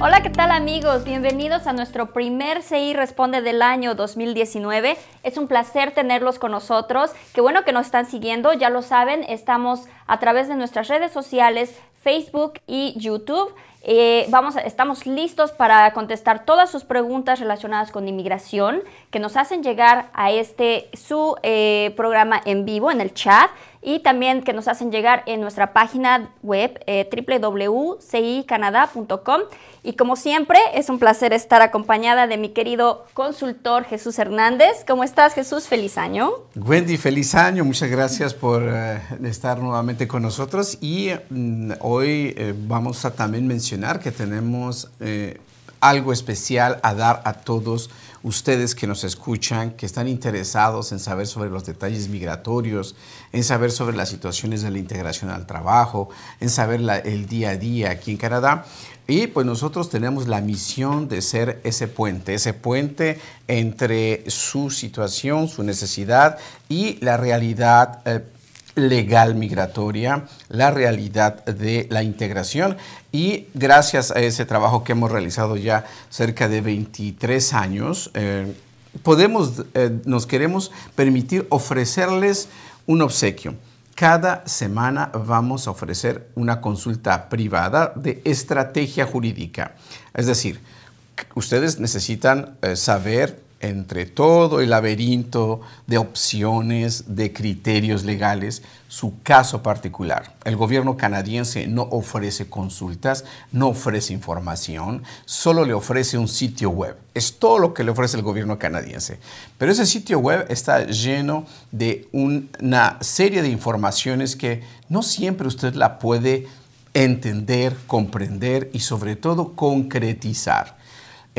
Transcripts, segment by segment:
Hola, ¿qué tal amigos? Bienvenidos a nuestro primer CI Responde del año 2019. Es un placer tenerlos con nosotros. Qué bueno que nos están siguiendo, ya lo saben, estamos a través de nuestras redes sociales, Facebook y YouTube. Eh, vamos estamos listos para contestar todas sus preguntas relacionadas con inmigración que nos hacen llegar a este su eh, programa en vivo en el chat y también que nos hacen llegar en nuestra página web eh, www.cicanada.com y como siempre es un placer estar acompañada de mi querido consultor Jesús Hernández. ¿Cómo estás Jesús? Feliz año. Wendy, feliz año. Muchas gracias por eh, estar nuevamente con nosotros y mm, hoy vamos a también mencionar que tenemos eh, algo especial a dar a todos ustedes que nos escuchan, que están interesados en saber sobre los detalles migratorios, en saber sobre las situaciones de la integración al trabajo, en saber el día a día aquí en Canadá. Y pues nosotros tenemos la misión de ser ese puente, ese puente entre su situación, su necesidad y la realidad eh, legal migratoria, la realidad de la integración y gracias a ese trabajo que hemos realizado ya cerca de 23 años, eh, podemos, eh, nos queremos permitir ofrecerles un obsequio. Cada semana vamos a ofrecer una consulta privada de estrategia jurídica. Es decir, ustedes necesitan eh, saber entre todo el laberinto de opciones, de criterios legales, su caso particular. El gobierno canadiense no ofrece consultas, no ofrece información, solo le ofrece un sitio web. Es todo lo que le ofrece el gobierno canadiense. Pero ese sitio web está lleno de una serie de informaciones que no siempre usted la puede entender, comprender y sobre todo concretizar.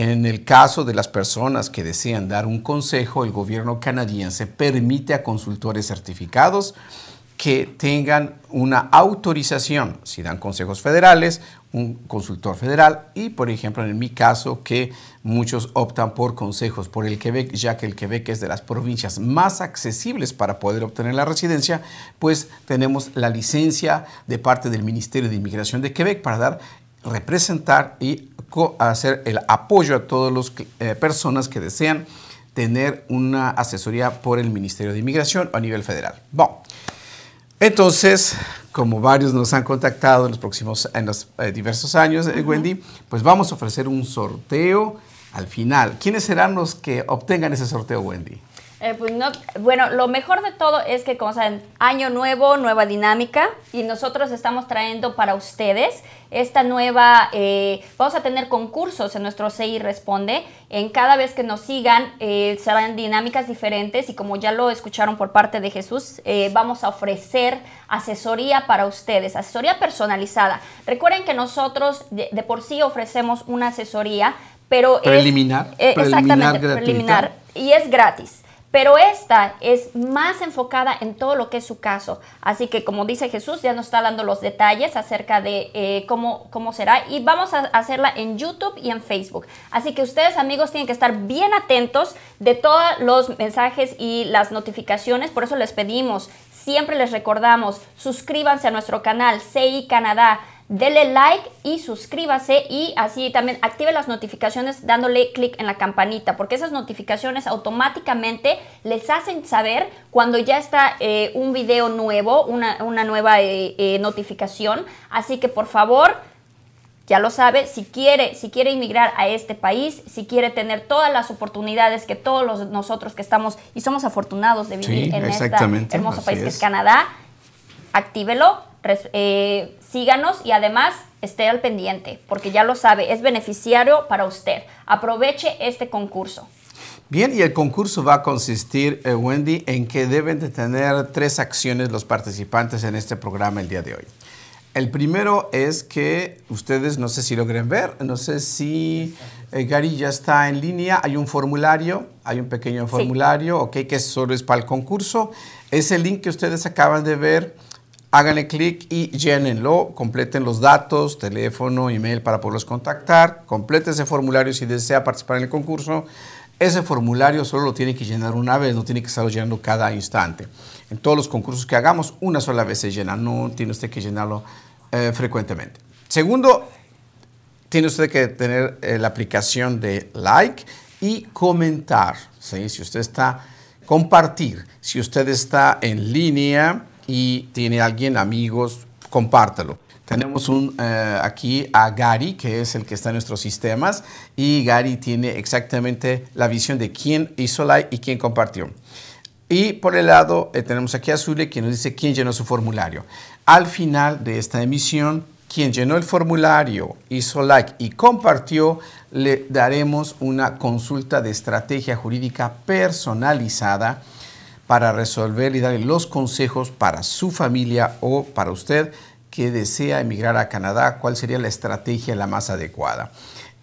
En el caso de las personas que desean dar un consejo, el gobierno canadiense permite a consultores certificados que tengan una autorización, si dan consejos federales, un consultor federal y, por ejemplo, en mi caso, que muchos optan por consejos por el Quebec, ya que el Quebec es de las provincias más accesibles para poder obtener la residencia, pues tenemos la licencia de parte del Ministerio de Inmigración de Quebec para dar representar y hacer el apoyo a todas las eh, personas que desean tener una asesoría por el Ministerio de Inmigración a nivel federal. Bueno, entonces, como varios nos han contactado en los próximos, en los eh, diversos años, eh, Wendy, pues vamos a ofrecer un sorteo al final. ¿Quiénes serán los que obtengan ese sorteo, Wendy? Eh, pues no, bueno, lo mejor de todo es que, como saben, año nuevo, nueva dinámica y nosotros estamos trayendo para ustedes esta nueva, eh, vamos a tener concursos en nuestro CI Responde, en cada vez que nos sigan se eh, serán dinámicas diferentes y como ya lo escucharon por parte de Jesús, vamos a ofrecer asesoría para ustedes, asesoría personalizada. Recuerden que nosotros de, por sí ofrecemos una asesoría, pero... Preliminar. exactamente, preliminar. Y es gratis. Pero esta es más enfocada en todo lo que es su caso. Así que como dice Jesús, ya nos está dando los detalles acerca de eh, cómo, cómo será. Y vamos a hacerla en YouTube y en Facebook. Así que ustedes amigos tienen que estar bien atentos de todos los mensajes y las notificaciones. Por eso les pedimos, siempre les recordamos, suscríbanse a nuestro canal CI Canadá Dele like y suscríbase y así también active las notificaciones dándole clic en la campanita, porque esas notificaciones automáticamente les hacen saber cuando ya está eh, un video nuevo, una, nueva eh, eh, notificación. Así que por favor, ya lo sabe, si quiere, si quiere inmigrar a este país, si quiere tener todas las oportunidades que todos nosotros que estamos y somos afortunados de vivir en este hermoso país que es Canadá, actívelo, síganos y además esté al pendiente, porque ya lo sabe, es beneficiario para usted. Aproveche este concurso. Bien, y el concurso va a consistir, eh, Wendy, en que deben de tener tres acciones los participantes en este programa el día de hoy. El primero es que ustedes, no sé si logren ver, no sé si eh, Gary ya está en línea, hay un formulario, hay un pequeño formulario, okay ok, que solo es para el concurso. Ese link que ustedes acaban de ver Háganle clic y llénenlo, completen los datos, teléfono, email para poderlos contactar, complete ese formulario si desea participar en el concurso. Ese formulario solo lo tiene que llenar una vez, no tiene que estarlo llenando cada instante. En todos los concursos que hagamos, una sola vez se llena, no tiene usted que llenarlo eh, frecuentemente. Segundo, tiene usted que tener eh, la aplicación de like y comentar. Si usted está compartir, si usted está en línea, y tiene alguien, amigos, compártalo. Tenemos un, eh, aquí a Gary, que es el que está en nuestros sistemas, y Gary tiene exactamente la visión de quién hizo like y quién compartió. Y por el lado eh, tenemos aquí a Zule, quien nos dice quién llenó su formulario. Al final de esta emisión, quien llenó el formulario, hizo like y compartió, le daremos una consulta de estrategia jurídica personalizada para resolver y darle los consejos para su familia o para usted que desea emigrar a Canadá, cuál sería la estrategia la más adecuada.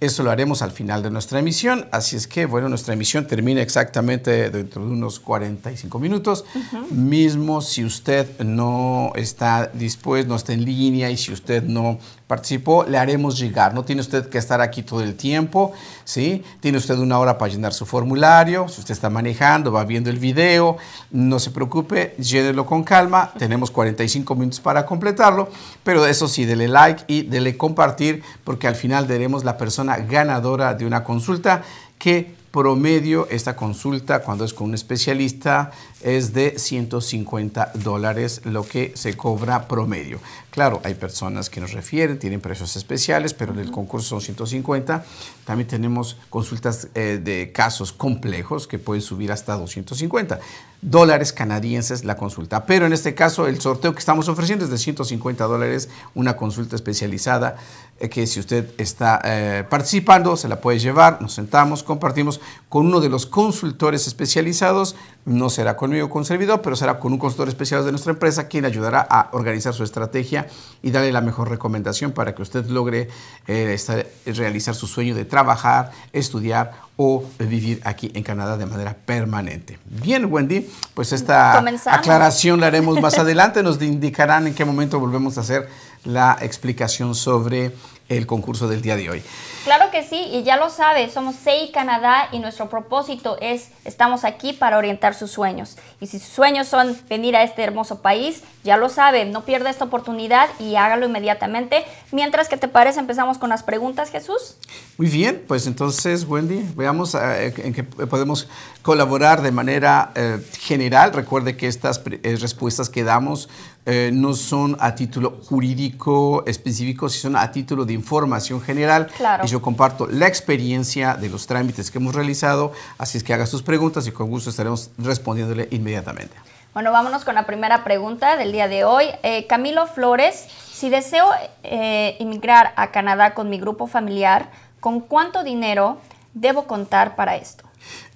Eso lo haremos al final de nuestra emisión, así es que, bueno, nuestra emisión termina exactamente dentro de unos 45 minutos. Mismo si usted no está dispuesto, no está en línea y si usted no participó, le haremos llegar. No tiene usted que estar aquí todo el tiempo, ¿sí? Tiene usted una hora para llenar su formulario, si usted está manejando, va viendo el video, no se preocupe, llénelo con calma, tenemos 45 minutos para completarlo, pero eso sí, dele like y dele compartir, porque al final daremos la persona ganadora de una consulta que promedio esta consulta cuando es con un especialista es de 150 dólares lo que se cobra promedio. Claro, hay personas que nos refieren, tienen precios especiales, pero en el concurso son 150. También tenemos consultas eh, de casos complejos que pueden subir hasta 250 dólares canadienses la consulta. Pero en este caso el sorteo que estamos ofreciendo es de 150 dólares, una consulta especializada eh, que si usted está eh, participando se la puede llevar, nos sentamos, compartimos con uno de los consultores especializados no será conmigo, con servidor, pero será con un consultor especial de nuestra empresa quien ayudará a organizar su estrategia y darle la mejor recomendación para que usted logre eh, realizar su sueño de trabajar, estudiar o vivir aquí en Canadá de manera permanente. Bien, Wendy, pues esta aclaración la haremos más adelante. Nos indicarán en qué momento volvemos a hacer la explicación sobre el concurso del día de hoy. Claro que sí, y ya lo sabe, somos SEI Canadá y nuestro propósito es, estamos aquí para orientar sus sueños. Y si sus sueños son venir a este hermoso país, ya lo saben, no pierda esta oportunidad y hágalo inmediatamente. Mientras que te parece, empezamos con las preguntas, Jesús. Muy bien, pues entonces, Wendy, veamos eh, en qué podemos colaborar de manera eh, general. Recuerde que estas eh, respuestas que damos eh, no son a título jurídico específico, sino a título de información general. Claro. Y yo comparto la experiencia de los trámites que hemos realizado, así es que haga sus preguntas y con gusto estaremos respondiéndole inmediatamente. Bueno, vámonos con la primera pregunta del día de hoy. Eh, Camilo Flores, si deseo eh, emigrar a Canadá con mi grupo familiar, ¿con cuánto dinero debo contar para esto?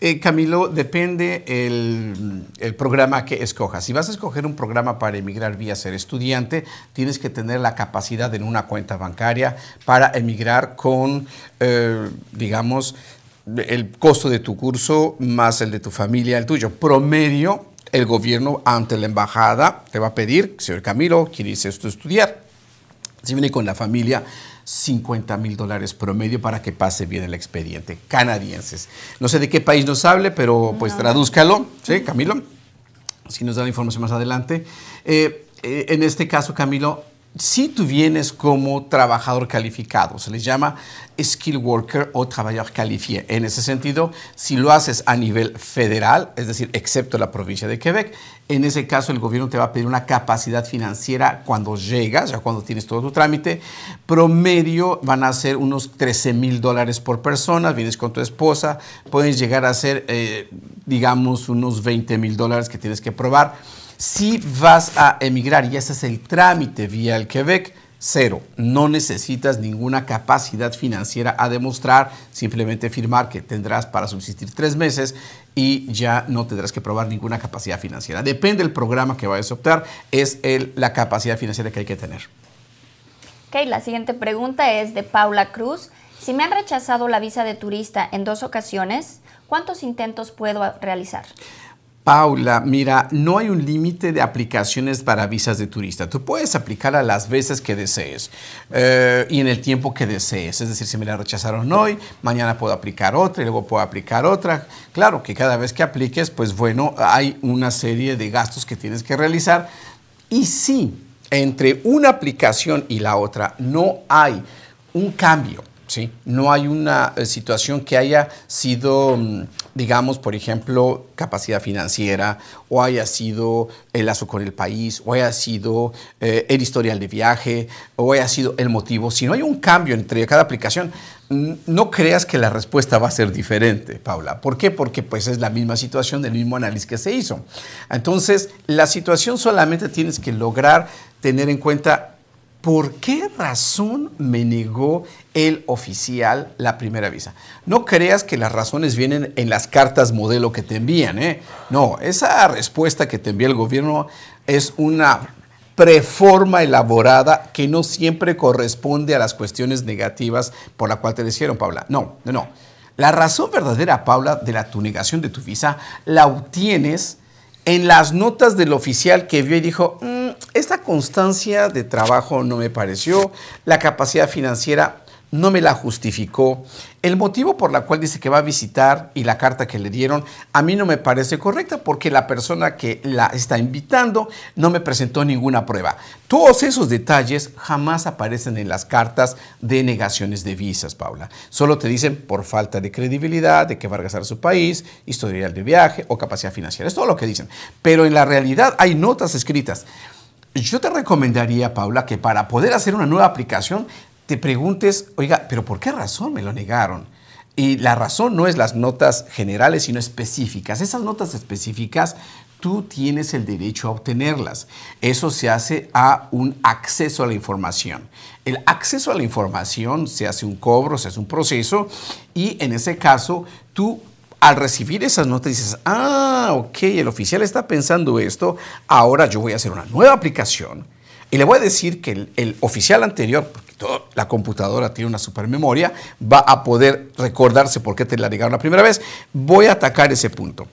Eh, Camilo, depende el, programa que escojas. Si vas a escoger un programa para emigrar vía ser estudiante, tienes que tener la capacidad en una cuenta bancaria para emigrar con, eh, digamos, el costo de tu curso más el de tu familia, el tuyo. Promedio, el gobierno ante la embajada te va a pedir, señor Camilo, ¿quién dice esto estudiar? Si viene con la familia, 50 mil dólares promedio para que pase bien el expediente. Canadienses. No sé de qué país nos hable, pero pues tradúzcalo, ¿sí, Camilo? Si nos da la información más adelante. Eh, eh, en este caso, Camilo, si tú vienes como trabajador calificado, se les llama skill worker o trabajador califié. En ese sentido, si lo haces a nivel federal, es decir, excepto la provincia de Quebec, en ese caso el gobierno te va a pedir una capacidad financiera cuando llegas, ya cuando tienes todo tu trámite. Promedio van a ser unos 13 mil dólares por persona, vienes con tu esposa, puedes llegar a ser, eh, digamos, unos 20 mil dólares que tienes que probar si vas a emigrar y ese es el trámite vía el Quebec, cero. No necesitas ninguna capacidad financiera a demostrar, simplemente firmar que tendrás para subsistir tres meses y ya no tendrás que probar ninguna capacidad financiera. Depende del programa que vayas a optar, es la capacidad financiera que hay que tener. Ok, la siguiente pregunta es de Paula Cruz. Si me han rechazado la visa de turista en dos ocasiones, ¿cuántos intentos puedo realizar? Paula, mira, no hay un límite de aplicaciones para visas de turista. Tú puedes aplicar a las veces que desees eh, y en el tiempo que desees. Es decir, si me la rechazaron hoy, mañana puedo aplicar otra y luego puedo aplicar otra. Claro que cada vez que apliques, pues bueno, hay una serie de gastos que tienes que realizar. Y si entre una aplicación y la otra no hay un cambio ¿sí? No hay una eh, situación que haya sido, mm, digamos, por ejemplo, capacidad financiera, o haya sido el lazo con el país, o haya sido eh, el historial de viaje, o haya sido el motivo. Si no hay un cambio entre cada aplicación, mm, no creas que la respuesta va a ser diferente, Paula. ¿Por qué? Porque pues es la misma situación, el mismo análisis que se hizo. Entonces, la situación solamente tienes que lograr tener en cuenta ¿por qué razón me negó el oficial la primera visa? No creas que las razones vienen en las cartas modelo que te envían, ¿eh? No, esa respuesta que te envía el gobierno es una preforma elaborada que no siempre corresponde a las cuestiones negativas por la cual te hicieron, Paula. No, no, no. La razón verdadera, Paula, de la tu negación de tu visa la obtienes en las notas del oficial que vio y dijo, mm, esta constancia de trabajo no me pareció, la capacidad financiera no me la justificó, el motivo por la cual dice que va a visitar y la carta que le dieron a mí no me parece correcta porque la persona que la está invitando no me presentó ninguna prueba. Todos esos detalles jamás aparecen en las cartas de negaciones de visas, Paula. Solo te dicen por falta de credibilidad, de que va a regresar a su país, historial de viaje o capacidad financiera. Es todo lo que dicen. Pero en la realidad hay notas escritas. Yo te recomendaría, Paula, que para poder hacer una nueva aplicación, te preguntes, oiga, pero ¿por qué razón me lo negaron? Y la razón no es las notas generales, sino específicas. Esas notas específicas tú tienes el derecho a obtenerlas. Eso se hace a un acceso a la información. El acceso a la información se hace un cobro, se hace un proceso y en ese caso tú al recibir esas noticias, ah, ok, el oficial está pensando esto, ahora yo voy a hacer una nueva aplicación y le voy a decir que el, oficial anterior, porque toda la computadora tiene una supermemoria, va a poder recordarse por qué te la negaron la primera vez, voy a atacar ese punto.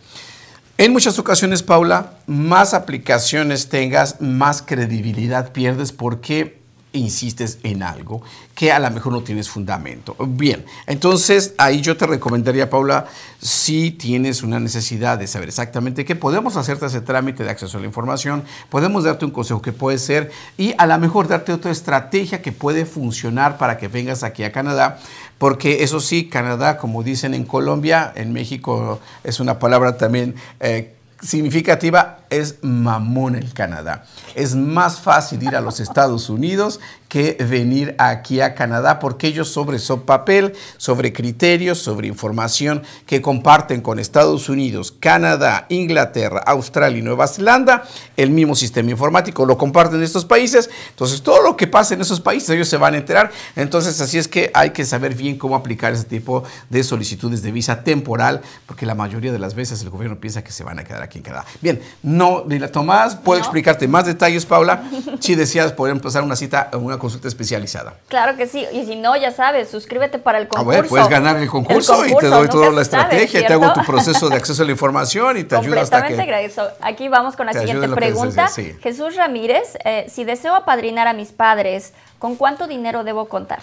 En muchas ocasiones, Paula, más aplicaciones tengas, más credibilidad pierdes porque insistes en algo que a lo mejor no tienes fundamento. Bien, entonces ahí yo te recomendaría, Paula, si tienes una necesidad de saber exactamente qué podemos hacerte ese trámite de acceso a la información, podemos darte un consejo que puede ser y a lo mejor darte otra estrategia que puede funcionar para que vengas aquí a Canadá, porque eso sí, Canadá, como dicen en Colombia, en México es una palabra también... Eh, significativa es mamón el Canadá. Es más fácil ir a los Estados Unidos que venir aquí a Canadá porque ellos sobre su papel, sobre criterios, sobre información que comparten con Estados Unidos, Canadá, Inglaterra, Australia y Nueva Zelanda, el mismo sistema informático lo comparten estos países. Entonces todo lo que pasa en esos países ellos se van a enterar. Entonces así es que hay que saber bien cómo aplicar ese tipo de solicitudes de visa temporal porque la mayoría de las veces el gobierno piensa que se van a quedar aquí en Canadá. Bien, no, Lila Tomás, puedo explicarte más detalles, Paula, si deseas poder empezar una cita, una consulta especializada. Claro que sí. Y si no, ya sabes, suscríbete para el concurso. A ver, puedes ganar el concurso, y te doy toda la estrategia, te hago tu proceso de acceso a la información y te ayudo hasta que... Completamente Aquí vamos con la siguiente pregunta. Jesús Ramírez, eh, si deseo apadrinar a mis padres, ¿con cuánto dinero debo contar?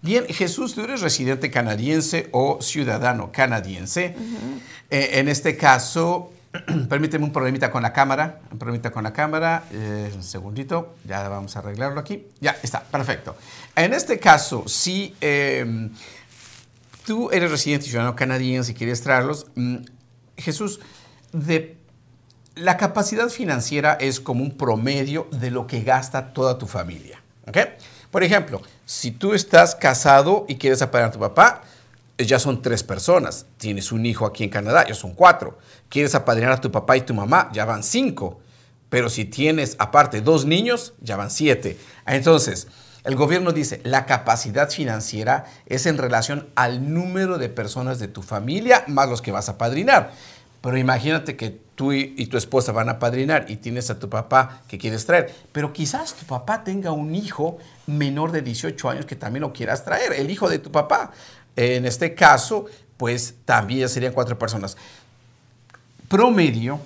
Bien, Jesús, tú eres residente canadiense o ciudadano canadiense. Eh, en este caso, Permíteme un problemita con la cámara, un problemita con la cámara, eh, un segundito, ya vamos a arreglarlo aquí. Ya está, perfecto. En este caso, si em, tú eres residente ciudadano canadiense y quieres traerlos, mm, Jesús, la capacidad financiera es como un promedio de lo que gasta toda tu familia. Por ejemplo, si tú estás casado y quieres apagar a tu papá, eh, ya son tres personas. Tienes un hijo aquí en Canadá, ya son cuatro. Quieres apadrinar a tu papá y tu mamá, ya van cinco. Pero si tienes aparte dos niños, ya van siete. Entonces, el gobierno dice, la capacidad financiera es en relación al número de personas de tu familia más los que vas a padrinar. Pero imagínate que tú y, tu esposa van a padrinar y tienes a tu papá que quieres traer, pero quizás tu papá tenga un hijo menor de 18 años que también lo quieras traer, el hijo de tu papá. En este caso, pues también serían cuatro personas. Promedio,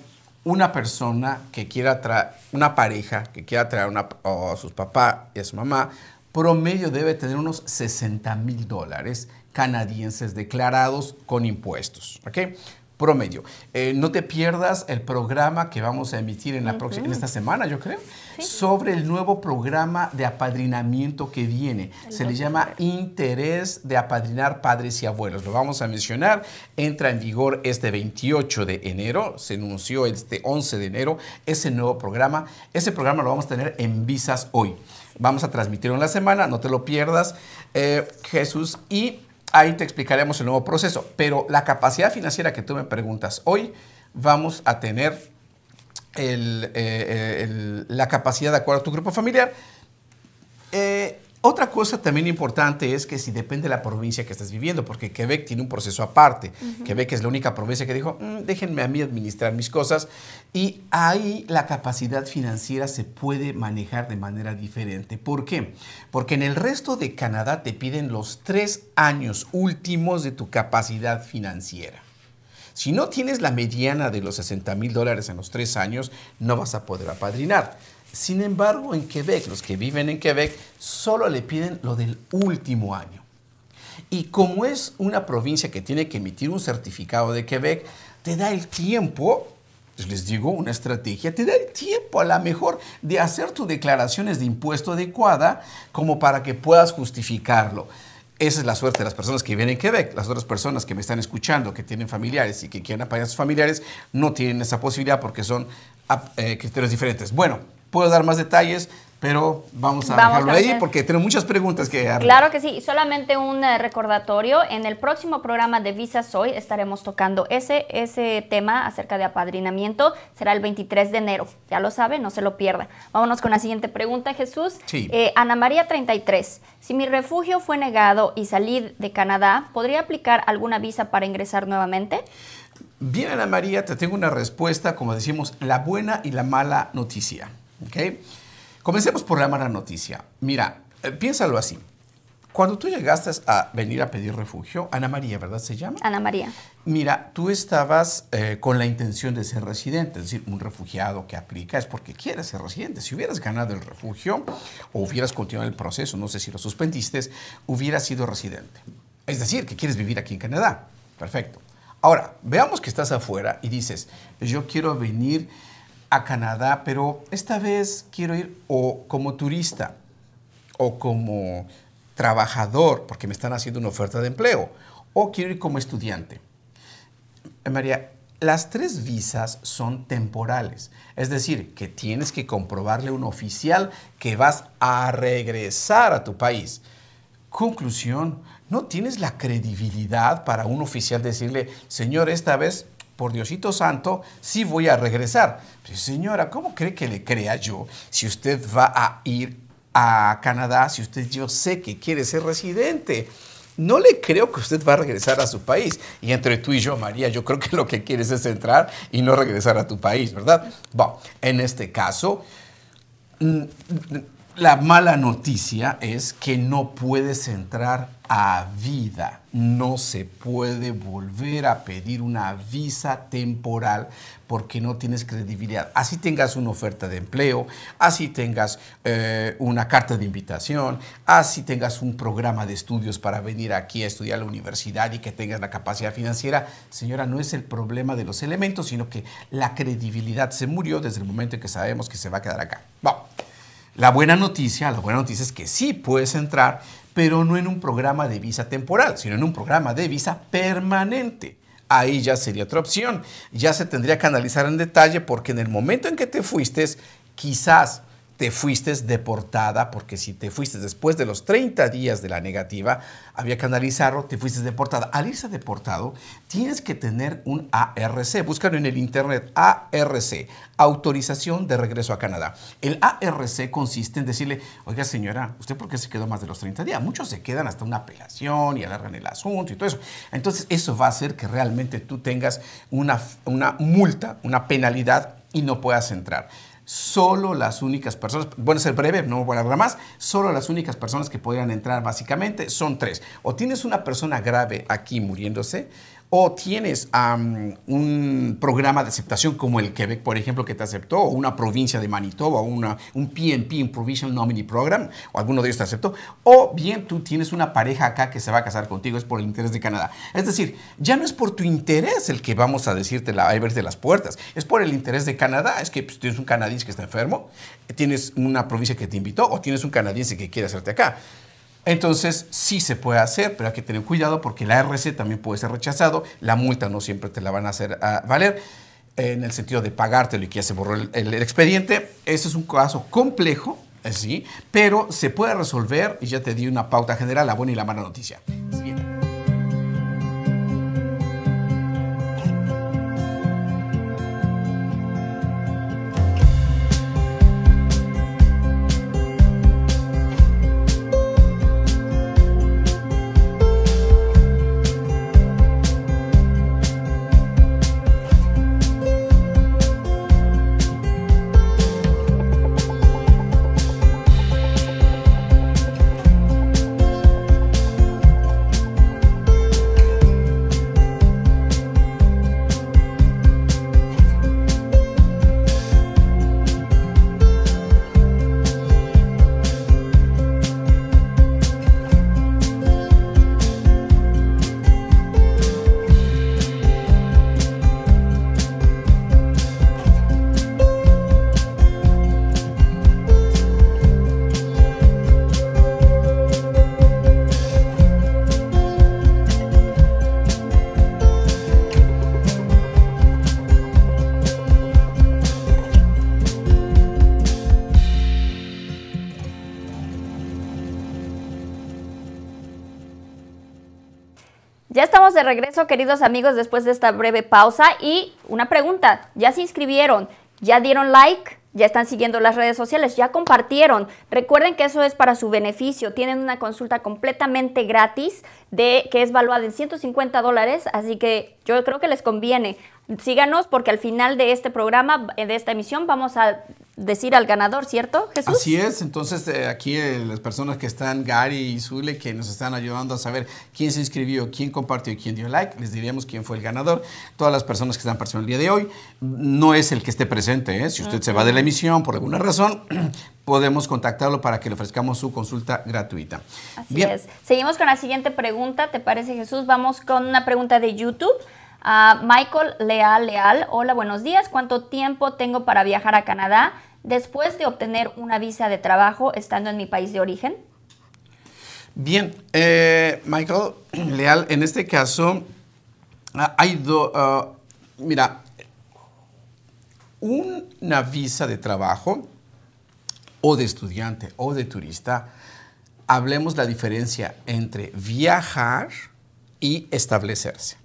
una persona que quiera traer, una pareja que quiera traer a sus papá y a su mamá, promedio debe tener unos 60 mil dólares canadienses declarados con impuestos. ¿Ok? Promedio. Eh, no te pierdas el programa que vamos a emitir en, la próxima, en esta semana, yo creo, sobre el nuevo programa de apadrinamiento que viene. Se le llama Interés de Apadrinar Padres y Abuelos. Lo vamos a mencionar. Entra en vigor este 28 de enero. Se anunció este 11 de enero ese nuevo programa. Ese programa lo vamos a tener en Visas hoy. Vamos a transmitirlo en la semana, no te lo pierdas, eh, Jesús. Y ahí te explicaremos el nuevo proceso. Pero la capacidad financiera que tú me preguntas hoy, vamos a tener eh, eh, la capacidad de acuerdo a tu grupo familiar. Eh, otra cosa también importante es que si depende de la provincia que estás viviendo, porque Quebec tiene un proceso aparte. Quebec es la única provincia que dijo, mm, déjenme a mí administrar mis cosas. Y ahí la capacidad financiera se puede manejar de manera diferente. ¿Por qué? Porque en el resto de Canadá te piden los tres años últimos de tu capacidad financiera. Si no tienes la mediana de los 60 mil dólares en los tres años, no vas a poder apadrinar. Sin embargo, en Quebec, los que viven en Quebec, solo le piden lo del último año. Y como es una provincia que tiene que emitir un certificado de Quebec, te da el tiempo pues les digo, una estrategia te da el tiempo a la mejor de hacer tus declaraciones de impuesto adecuada como para que puedas justificarlo. Esa es la suerte de las personas que vienen en Quebec. Las otras personas que me están escuchando, que tienen familiares y que quieren apoyar a sus familiares, no tienen esa posibilidad porque son eh, criterios diferentes. Bueno, puedo dar más detalles pero vamos a dejarlo ahí porque tenemos muchas preguntas que arreglar. Claro que sí, solamente un eh, recordatorio. En el próximo programa de Visas Hoy estaremos tocando ese, ese tema acerca de apadrinamiento. Será el 23 de enero, ya lo sabe, no se lo pierda. Vámonos con la siguiente pregunta, Jesús. Sí. Eh, Ana María 33, si mi refugio fue negado y salí de Canadá, ¿podría aplicar alguna visa para ingresar nuevamente? Bien, Ana María, te tengo una respuesta, como decimos, la buena y la mala noticia. ¿okay? Comencemos por la mala noticia. Mira, eh, piénsalo así. Cuando tú llegaste a venir a pedir refugio, Ana María, ¿verdad se llama? Ana María. Mira, tú estabas eh, con la intención de ser residente, es decir, un refugiado que aplica es porque quieres ser residente. Si hubieras ganado el refugio o hubieras continuado el proceso, no sé si lo suspendiste, hubieras sido residente. Es decir, que quieres vivir aquí en Canadá. Perfecto. Ahora, veamos que estás afuera y dices, yo quiero venir a Canadá, pero esta vez quiero ir o como turista o como trabajador, porque me están haciendo una oferta de empleo, o quiero ir como estudiante. María, las tres visas son temporales, es decir, que tienes que comprobarle a un oficial que vas a regresar a tu país. Conclusión, no tienes la credibilidad para un oficial decirle, señor, esta vez por Diosito Santo, sí voy a regresar. señora, ¿cómo cree que le crea yo si usted va a ir a Canadá, si usted yo sé que quiere ser residente? No le creo que usted va a regresar a su país. Y entre tú y yo, María, yo creo que lo que quieres es entrar y no regresar a tu país, ¿verdad? Bueno, en este caso, mm, la mala noticia es que no puedes entrar a vida. No se puede volver a pedir una visa temporal porque no tienes credibilidad. Así tengas una oferta de empleo, así tengas eh, una carta de invitación, así tengas un programa de estudios para venir aquí a estudiar a la universidad y que tengas la capacidad financiera. Señora, no es el problema de los elementos, sino que la credibilidad se murió desde el momento en que sabemos que se va a quedar acá. La buena noticia, la buena noticia es que sí puedes entrar, pero no en un programa de visa temporal, sino en un programa de visa permanente. Ahí ya sería otra opción. Ya se tendría que analizar en detalle porque en el momento en que te fuiste, quizás te fuiste deportada, porque si te fuiste después de los 30 días de la negativa, había que analizarlo, te fuiste deportada. Al irse deportado, tienes que tener un ARC, búscalo en el internet, ARC, autorización de regreso a Canadá. El ARC consiste en decirle, oiga señora, ¿usted por qué se quedó más de los 30 días? Muchos se quedan hasta una apelación y alargan el asunto y todo eso. Entonces, eso va a hacer que realmente tú tengas una, una multa, una penalidad y no puedas entrar solo las únicas personas, bueno, ser breve, no voy a hablar más, solo las únicas personas que podrían entrar básicamente son tres. O tienes una persona grave aquí muriéndose, o tienes un programa de aceptación como el Quebec, por ejemplo, que te aceptó, o una provincia de Manitoba, o una, un PNP, un Provincial Nominee Program, o alguno de ellos te aceptó, o bien tú tienes una pareja acá que se va a casar contigo, es por el interés de Canadá. Es decir, ya no es por tu interés el que vamos a decirte la de las puertas, es por el interés de Canadá, es que pues, tienes un canadiense que está enfermo, tienes una provincia que te invitó, o tienes un canadiense que quiere hacerte acá. Entonces, sí se puede hacer, pero hay que tener cuidado porque la RC también puede ser rechazado, la multa no siempre te la van a hacer valer en el sentido de pagártelo y que ya se borró el, expediente. Ese es un caso complejo, ¿sí? pero se puede resolver y ya te di una pauta general, la buena y la mala noticia. de regreso, queridos amigos, después de esta breve pausa. Y una pregunta, ¿ya se inscribieron? ¿Ya dieron like? ¿Ya están siguiendo las redes sociales? ¿Ya compartieron? Recuerden que eso es para su beneficio. Tienen una consulta completamente gratis de que es valuada en 150 dólares, así que yo creo que les conviene. Síganos porque al final de este programa, de esta emisión, vamos a decir al ganador, ¿cierto, Jesús? Así es, entonces eh, aquí eh, las personas que están, Gary y Zule, que nos están ayudando a saber quién se inscribió, quién compartió y quién dio like, les diríamos quién fue el ganador. Todas las personas que están participando el día de hoy, no es el que esté presente, ¿eh? si usted se va de la emisión por alguna razón, podemos contactarlo para que le ofrezcamos su consulta gratuita. Así es. Seguimos con la siguiente pregunta, ¿te parece Jesús? Vamos con una pregunta de YouTube. Michael Leal Leal, hola, buenos días. ¿Cuánto tiempo tengo para viajar a Canadá después de obtener una visa de trabajo estando en mi país de origen? Bien, eh, Michael Leal, en este caso ah, hay dos... Ah, mira, una visa de trabajo o de estudiante o de turista, hablemos la diferencia entre viajar y establecerse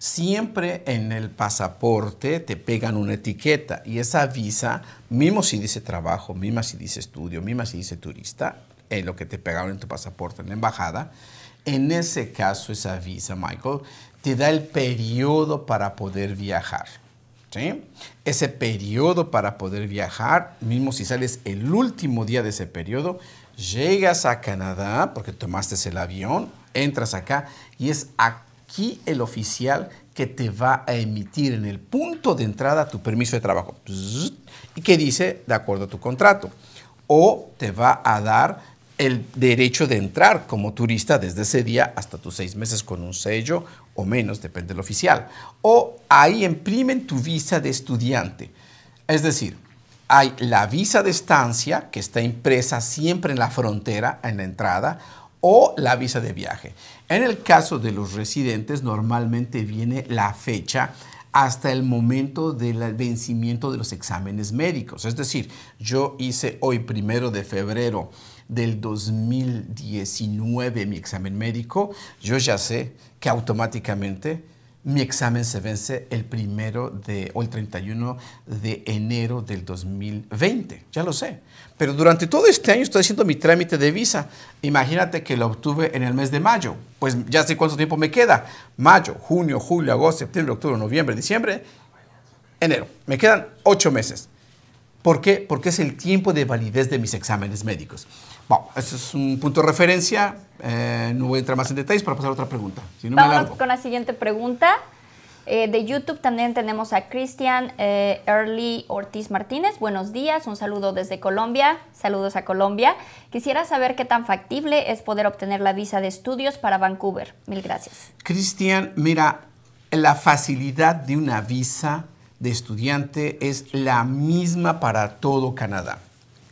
siempre en el pasaporte te pegan una etiqueta y esa visa, mismo si dice trabajo, mismo si dice estudio, misma si dice turista, en lo que te pegaron en tu pasaporte en la embajada, en ese caso esa visa, Michael, te da el periodo para poder viajar. Ese periodo para poder viajar, mismo si sales el último día de ese periodo, llegas a Canadá porque tomaste el avión, entras acá y es acá aquí el oficial que te va a emitir en el punto de entrada tu permiso de trabajo y que dice de acuerdo a tu contrato o te va a dar el derecho de entrar como turista desde ese día hasta tus seis meses con un sello o menos, depende del oficial. O ahí imprimen tu visa de estudiante. Es decir, hay la visa de estancia que está impresa siempre en la frontera, en la entrada, o la visa de viaje. En el caso de los residentes, normalmente viene la fecha hasta el momento del vencimiento de los exámenes médicos. Es decir, yo hice hoy, primero de febrero del 2019, mi examen médico, yo ya sé que automáticamente mi examen se vence el primero de, o el 31 de enero del 2020. Ya lo sé. Pero durante todo este año estoy haciendo mi trámite de visa. Imagínate que lo obtuve en el mes de mayo. Pues ya sé cuánto tiempo me queda. Mayo, junio, julio, agosto, septiembre, octubre, noviembre, diciembre, enero. Me quedan ocho meses. ¿Por qué? Porque es el tiempo de validez de mis exámenes médicos. Bueno, eso es un punto de referencia. Eh, no voy a entrar más en detalles para pasar a otra pregunta. Vamos con la siguiente pregunta. Eh, de YouTube también tenemos a Cristian eh, Early Ortiz Martínez. Buenos días, un saludo desde Colombia. Saludos a Colombia. Quisiera saber qué tan factible es poder obtener la visa de estudios para Vancouver. Mil gracias. Cristian, mira, la facilidad de una visa de estudiante es la misma para todo Canadá.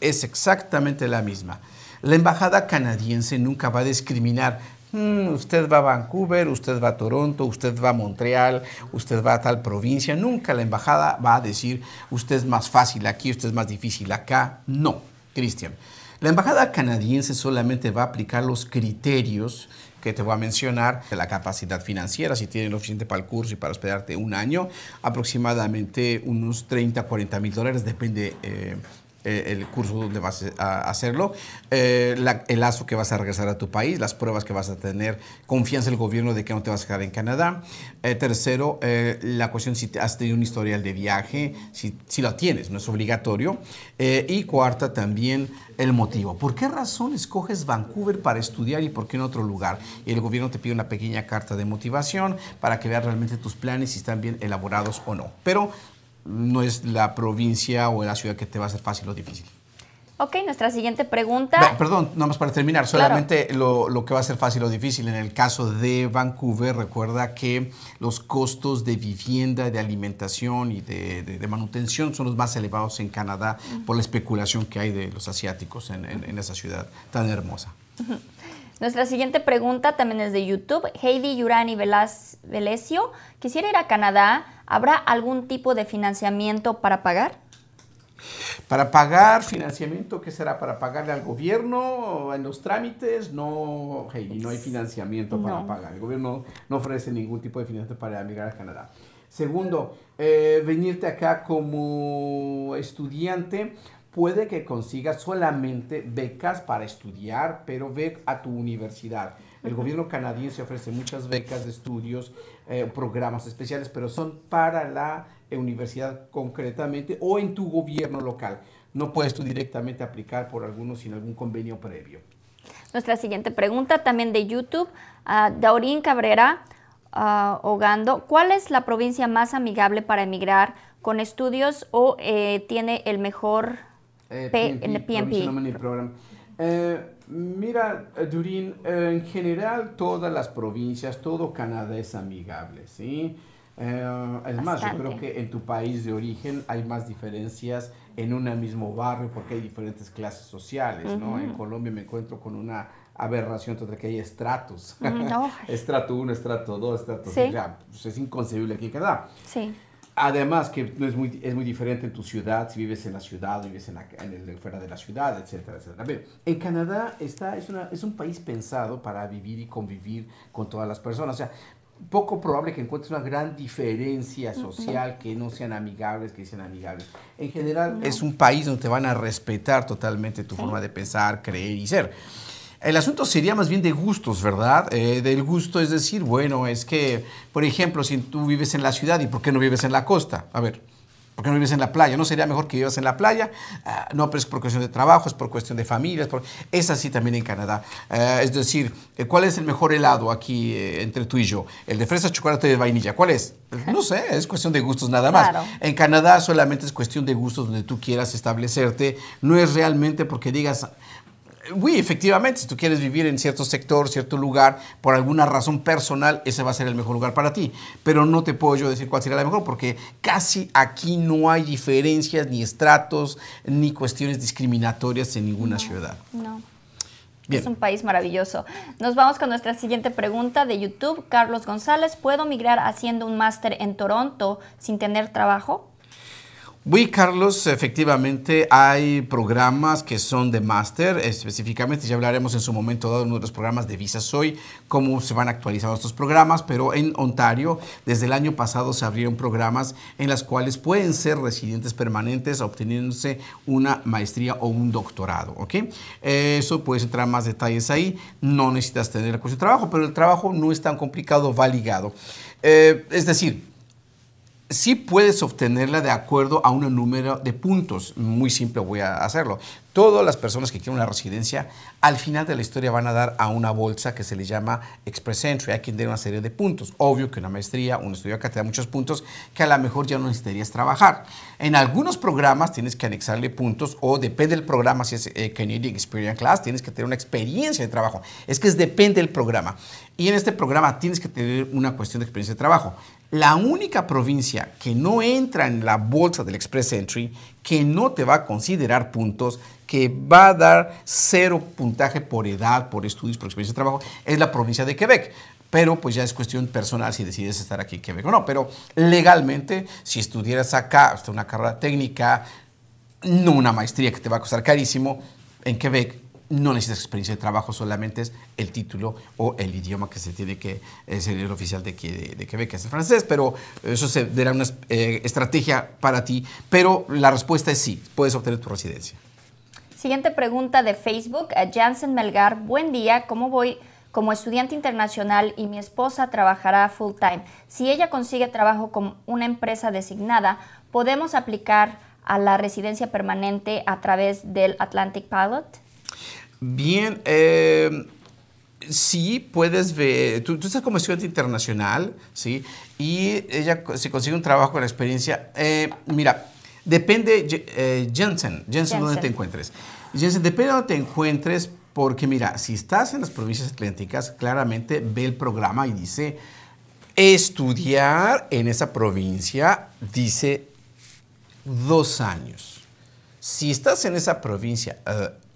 Es exactamente la misma. La embajada canadiense nunca va a discriminar Mm, usted va a Vancouver, usted va a Toronto, usted va a Montreal, usted va a tal provincia. Nunca la embajada va a decir, usted es más fácil aquí, usted es más difícil acá. No, Cristian. La embajada canadiense solamente va a aplicar los criterios que te voy a mencionar, de la capacidad financiera, si tienes lo suficiente para el curso y para esperarte un año, aproximadamente unos 30, 40 mil dólares, depende eh, eh, el curso donde vas a hacerlo, eh, el lazo que vas a regresar a tu país, las pruebas que vas a tener, confianza el gobierno de que no te vas a quedar en Canadá. Eh, tercero, la cuestión si has tenido un historial de viaje, si, si lo tienes, no es obligatorio. y cuarta, también el motivo. ¿Por qué razón escoges Vancouver para estudiar y por qué en otro lugar? Y el gobierno te pide una pequeña carta de motivación para que veas realmente tus planes si están bien elaborados o no. Pero no es la provincia o la ciudad que te va a ser fácil o difícil. Ok, nuestra siguiente pregunta. perdón, nada más para terminar, solamente lo, lo, que va a ser fácil o difícil. En el caso de Vancouver, recuerda que los costos de vivienda, de alimentación y de, de, manutención son los más elevados en Canadá por la especulación que hay de los asiáticos en, en, esa ciudad tan hermosa. Nuestra siguiente pregunta también es de YouTube. Heidi Yurani Velesio, quisiera ir a Canadá. ¿Habrá algún tipo de financiamiento para pagar? Para pagar financiamiento, ¿qué será? ¿Para pagarle al gobierno en los trámites? No, Heidi, no hay financiamiento para pagar. El gobierno no ofrece ningún tipo de financiamiento para emigrar a Canadá. Segundo, eh, venirte acá como estudiante puede que consigas solamente becas para estudiar, pero ve a tu universidad. El gobierno canadiense ofrece muchas becas de estudios, eh, programas especiales, pero son para la eh, universidad concretamente o en tu gobierno local. No puedes tú directamente aplicar por algunos sin algún convenio previo. Nuestra siguiente pregunta también de YouTube, ah, Daurín Cabrera ah, Ogando, ¿cuál es la provincia más amigable para emigrar con estudios o eh, tiene el mejor eh, PNP, eh, mira, eh, Durín, eh, en general todas las provincias, todo Canadá es amigable, ¿sí? es más, yo creo que en tu país de origen hay más diferencias en un mismo barrio porque hay diferentes clases sociales, ¿no? En Colombia me encuentro con una aberración total que hay estratos. estrato 1, estrato 2, estrato 3. ya. Pues, es inconcebible aquí en Canadá. Sí. Además que es muy, es muy diferente en tu ciudad, si vives en la ciudad o vives en, fuera de la ciudad, etcétera, etcétera. en Canadá está, es, una, es un país pensado para vivir y convivir con todas las personas. O sea, poco probable que encuentres una gran diferencia social, que no sean amigables, que sean amigables. En general, es un país donde te van a respetar totalmente tu forma de pensar, creer y ser. El asunto sería más bien de gustos, ¿verdad? Eh, del gusto es decir, bueno, es que, por ejemplo, si tú vives en la ciudad, ¿y por qué no vives en la costa? A ver, ¿Por qué no vives en la playa? ¿No sería mejor que vivas en la playa? Ah, no, pero es por cuestión de trabajo, es por cuestión de familia. Es, por... es así también en Canadá. Eh, es decir, eh, ¿cuál es el mejor helado aquí entre tú y yo? ¿El de fresa, chocolate de vainilla? ¿Cuál es? No sé, es cuestión de gustos nada más. En Canadá solamente es cuestión de gustos donde tú quieras establecerte. No es realmente porque digas, Sí, efectivamente, si tú quieres vivir en cierto sector, cierto lugar, por alguna razón personal, ese va a ser el mejor lugar para ti. Pero no te puedo yo decir cuál será la mejor, porque casi aquí no hay diferencias, ni estratos, ni cuestiones discriminatorias en ninguna ciudad. No. Es un país maravilloso. Nos vamos con nuestra siguiente pregunta de YouTube. Carlos González, ¿puedo migrar haciendo un máster en Toronto sin tener trabajo? Oui, Carlos, efectivamente hay programas que son de máster, específicamente ya hablaremos en su momento dado en uno de los programas de visas hoy, cómo se van actualizando estos programas, pero en Ontario desde el año pasado se abrieron programas en las cuales pueden ser residentes permanentes obteniéndose una maestría o un doctorado, ¿ok? Eso puedes entrar más detalles ahí, no necesitas tener el curso de trabajo, pero el trabajo no es tan complicado, va ligado. Eh, es decir, sí puedes obtenerla de acuerdo a un número de puntos. Muy simple voy a hacerlo. Todas las personas que quieren una residencia, al final de la historia van a dar a una bolsa que se le llama Express Entry, a quien den una serie de puntos. Obvio que una maestría, un estudio acá te da muchos puntos que a lo mejor ya no necesitarías trabajar. En algunos programas tienes que anexarle puntos o depende del programa, si es eh, Canadian Experience Class, tienes que tener una experiencia de trabajo. Es que depende del programa. Y en este programa tienes que tener una cuestión de experiencia de trabajo. La única provincia que no entra en la bolsa del Express Entry, que no te va a considerar puntos, que va a dar cero puntaje por edad, por estudios, por experiencia de trabajo, es la provincia de Quebec. Pero pues ya es cuestión personal si decides estar aquí en Quebec o no. Pero legalmente, si estudiaras acá, hasta una carrera técnica, no una maestría que te va a costar carísimo, en Quebec no necesitas experiencia de trabajo, solamente es el título o el idioma que se tiene que eh, ser el oficial de, de, Quebec, que es el francés, pero eso será una eh, estrategia para ti. Pero la respuesta es sí, puedes obtener tu residencia. Siguiente pregunta de Facebook, eh, Jansen Melgar, buen día, ¿cómo voy? como estudiante internacional y mi esposa trabajará full time. Si ella consigue trabajo con una empresa designada, podemos aplicar a la residencia permanente a través del Atlantic Pilot. Bien, eh, sí, puedes ver, tú, estás como estudiante internacional, ¿sí? Y ella se consigue un trabajo con experiencia. Eh, mira, depende, eh, Jensen, Jensen, ¿dónde te encuentres. Jensen, depende de donde te encuentres, porque mira, si estás en las provincias atlánticas, claramente ve el programa y dice, estudiar en esa provincia, dice, dos años. Si estás en esa provincia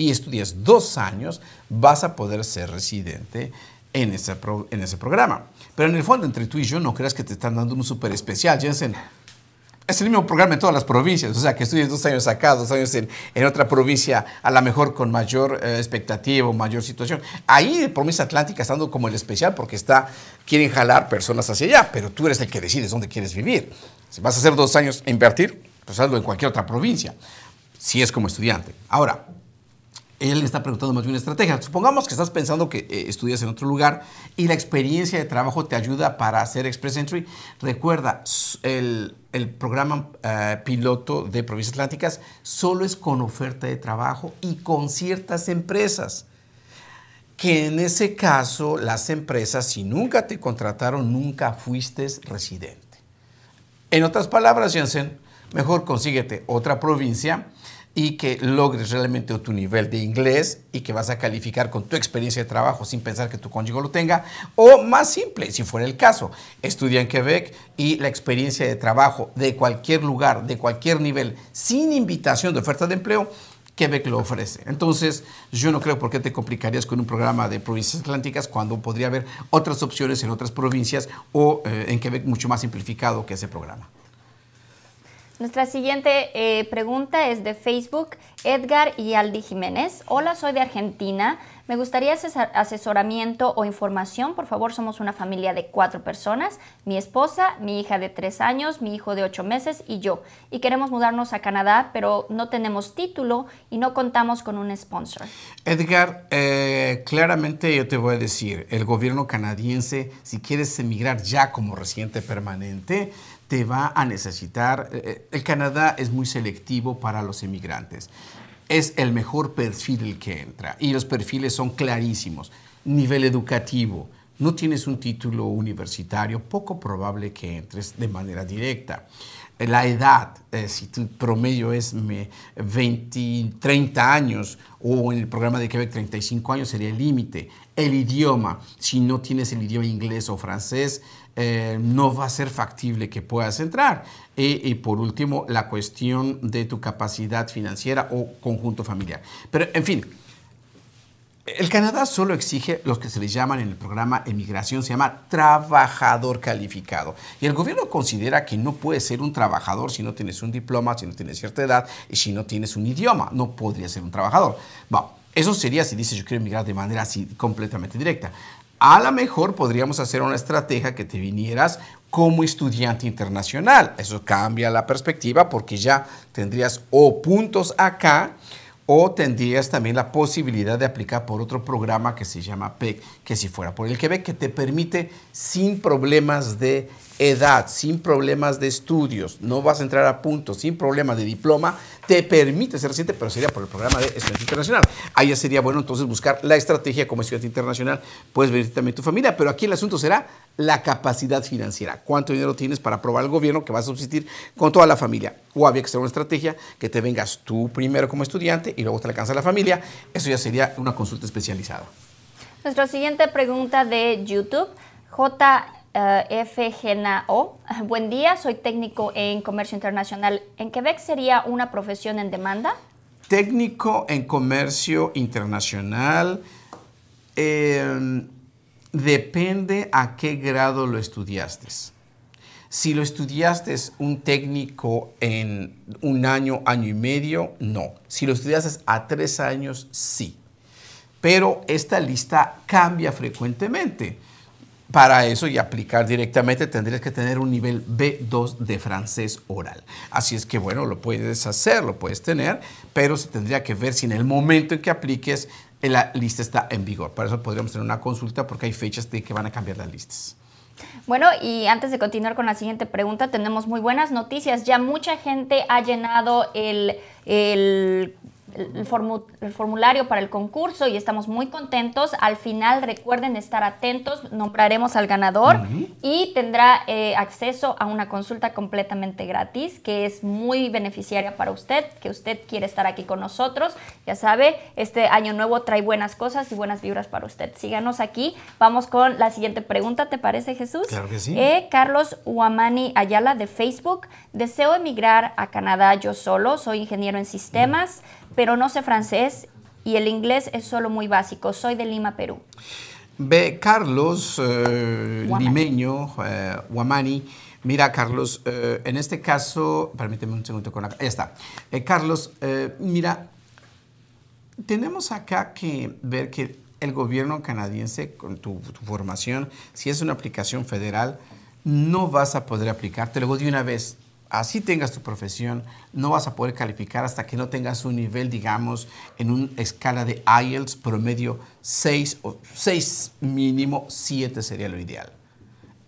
y estudias dos años, vas a poder ser residente en ese, en ese programa. Pero en el fondo, entre tú y yo, no creas que te están dando un súper especial, Jensen. Es el mismo programa en todas las provincias, o sea, que estudies dos años acá, dos años en, en otra provincia, a lo mejor con mayor eh, expectativa o mayor situación. Ahí Promesa Atlántica está dando como el especial porque está, quieren jalar personas hacia allá, pero tú eres el que decides dónde quieres vivir. Si vas a hacer dos años e invertir, pues hazlo en cualquier otra provincia, si es como estudiante. Ahora, él está preguntando más bien una estrategia. Supongamos que estás pensando que eh, estudias en otro lugar y la experiencia de trabajo te ayuda para hacer Express Entry. Recuerda, el, programa eh, piloto de Provincias Atlánticas solo es con oferta de trabajo y con ciertas empresas. Que en ese caso, las empresas, si nunca te contrataron, nunca fuiste residente. En otras palabras, Jensen, mejor consíguete otra provincia y que logres realmente tu nivel de inglés y que vas a calificar con tu experiencia de trabajo sin pensar que tu cónyuge lo tenga. O más simple, si fuera el caso, estudia en Quebec y la experiencia de trabajo de cualquier lugar, de cualquier nivel, sin invitación de oferta de empleo, Quebec lo ofrece. Entonces, yo no creo por qué te complicarías con un programa de provincias atlánticas cuando podría haber otras opciones en otras provincias o eh, en Quebec mucho más simplificado que ese programa. Nuestra siguiente eh, pregunta es de Facebook, Edgar y Aldi Jiménez. Hola, soy de Argentina. Me gustaría asesoramiento o información. Por favor, somos una familia de cuatro personas. Mi esposa, mi hija de tres años, mi hijo de ocho meses y yo. Y queremos mudarnos a Canadá, pero no tenemos título y no contamos con un sponsor. Edgar, eh, claramente yo te voy a decir, el gobierno canadiense, si quieres emigrar ya como residente permanente, te va a necesitar. Eh, eh, el Canadá es muy selectivo para los emigrantes es el mejor perfil el que entra. Y los perfiles son clarísimos. Nivel educativo. No tienes un título universitario, poco probable que entres de manera directa la edad, eh, si tu promedio es 20, 30 años o en el programa de Quebec 35 años sería el límite. El idioma, si no tienes el idioma inglés o francés, eh, no va a ser factible que puedas entrar. y, por último, la cuestión de tu capacidad financiera o conjunto familiar. Pero, en fin, el Canadá solo exige los que se les llaman en el programa emigración, se llama trabajador calificado. Y el gobierno considera que no puedes ser un trabajador si no tienes un diploma, si no tienes cierta edad y si no tienes un idioma. No podría ser un trabajador. Bueno, eso sería si dices yo quiero emigrar de manera así completamente directa. A lo mejor podríamos hacer una estrategia que te vinieras como estudiante internacional. Eso cambia la perspectiva porque ya tendrías o puntos acá o tendrías también la posibilidad de aplicar por otro programa que se llama PEC, que si fuera por el Quebec, que te permite sin problemas de edad, sin problemas de estudios, no vas a entrar a punto sin problemas de diploma, te permite ser reciente, pero sería por el programa de estudiante internacional. Ahí ya sería bueno entonces buscar la estrategia como estudiante internacional. Puedes venir también tu familia, pero aquí el asunto será la capacidad financiera. ¿Cuánto dinero tienes para aprobar el gobierno que vas a subsistir con toda la familia? O había que ser una estrategia que te vengas tú primero como estudiante y luego te alcanza la familia. Eso ya sería una consulta especializada. Nuestra siguiente pregunta de YouTube. J. Uh, Buen día, soy técnico en comercio internacional. ¿En Quebec sería una profesión en demanda? Técnico en comercio internacional em, depende a qué grado lo estudiaste. Si lo estudiaste un técnico en un año, año y medio, no. Si lo estudiaste a tres años, sí. Pero esta lista cambia frecuentemente para eso y aplicar directamente tendrías que tener un nivel B2 de francés oral. Así es que bueno, lo puedes hacer, lo puedes tener, pero se tendría que ver si en el momento en que apliques eh, la lista está en vigor. Para eso podríamos tener una consulta porque hay fechas de que van a cambiar las listas. Bueno, y antes de continuar con la siguiente pregunta, tenemos muy buenas noticias. Ya mucha gente ha llenado el, el el, formulario para el concurso y estamos muy contentos. Al final recuerden estar atentos, nombraremos al ganador y tendrá eh, acceso a una consulta completamente gratis que es muy beneficiaria para usted, que usted quiere estar aquí con nosotros. Ya sabe, este año nuevo trae buenas cosas y buenas vibras para usted. Síganos aquí. Vamos con la siguiente pregunta, ¿te parece Jesús? Eh, Carlos Uamani Ayala de Facebook. Deseo emigrar a Canadá yo solo, soy ingeniero en sistemas pero no sé francés y el inglés es solo muy básico. Soy de Lima, Perú. Ve, Carlos, eh, limeño, Huamani. Eh, mira, Carlos, eh, en este caso, permíteme un segundo con la... Ya está. Carlos, mira, tenemos acá que ver que el gobierno canadiense, con tu, tu, formación, si es una aplicación federal, no vas a poder aplicar. Te lo digo de una vez, así tengas tu profesión, no vas a poder calificar hasta que no tengas un nivel, digamos, en una escala de IELTS promedio 6 o 6 mínimo, 7 sería lo ideal.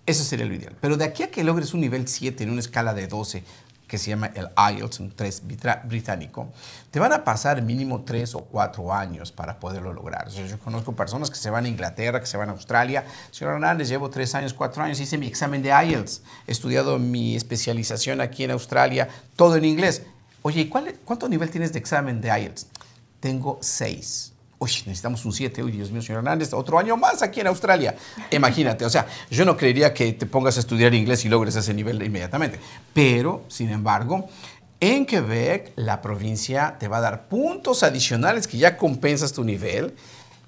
Eso sería lo ideal. Pero de aquí a que logres un nivel 7 en una escala de 12, que se llama el IELTS, un 3 británico, te van a pasar mínimo tres o cuatro años para poderlo lograr. Yo, conozco personas que se van a Inglaterra, que se van a Australia. Señor Hernández, llevo tres años, cuatro años, hice mi examen de IELTS, he estudiado mi especialización aquí en Australia, todo en inglés. Oye, cuánto nivel tienes de examen de IELTS? Tengo seis. Uy, necesitamos un 7. Uy, Dios mío, señor Hernández, otro año más aquí en Australia. Imagínate, o sea, yo no creería que te pongas a estudiar inglés y logres ese nivel inmediatamente. Pero, sin embargo, en Quebec la provincia te va a dar puntos adicionales que ya compensas tu nivel.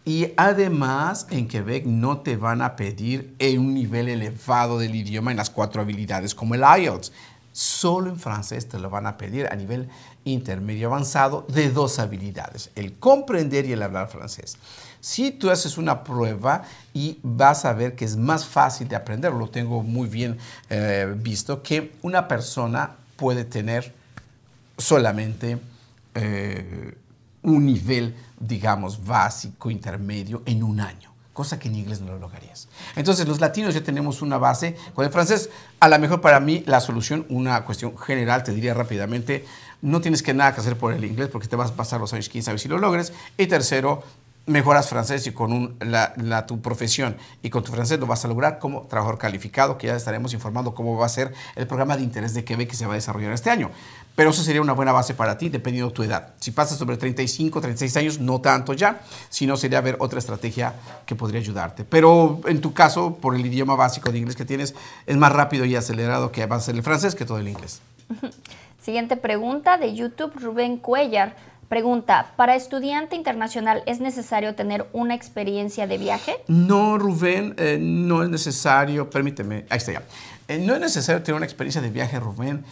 Y además en Quebec no te van a pedir un nivel elevado del idioma en las cuatro habilidades como el IELTS solo en francés te lo van a pedir a nivel intermedio avanzado de dos habilidades, el comprender y el hablar francés. Si tú haces una prueba y vas a ver que es más fácil de aprender, lo tengo muy bien eh, visto, que una persona puede tener solamente eh, un nivel, digamos, básico, intermedio en un año cosa que en inglés no lo lograrías. Entonces, los latinos ya tenemos una base con el francés. A lo mejor para mí la solución, una cuestión general, te diría rápidamente, no tienes que nada que hacer por el inglés porque te vas a pasar los años 15 a ver si lo logres. Y tercero, mejoras francés y con la, tu profesión y con tu francés lo vas a lograr como trabajador calificado, que ya estaremos informando cómo va a ser el programa de interés de Quebec que se va a desarrollar este año. Pero eso sería una buena base para ti, dependiendo de tu edad. Si pasas sobre 35, 36 años, no tanto ya, sino sería ver otra estrategia que podría ayudarte. Pero en tu caso, por el idioma básico de inglés que tienes, es más rápido y acelerado que va el francés que todo el inglés. Siguiente pregunta de YouTube, Rubén Cuellar. Pregunta, ¿para estudiante internacional es necesario tener una experiencia de viaje? No, Rubén, eh, no es necesario, permíteme, ahí está ya. Eh, no es necesario tener una experiencia de viaje, Rubén.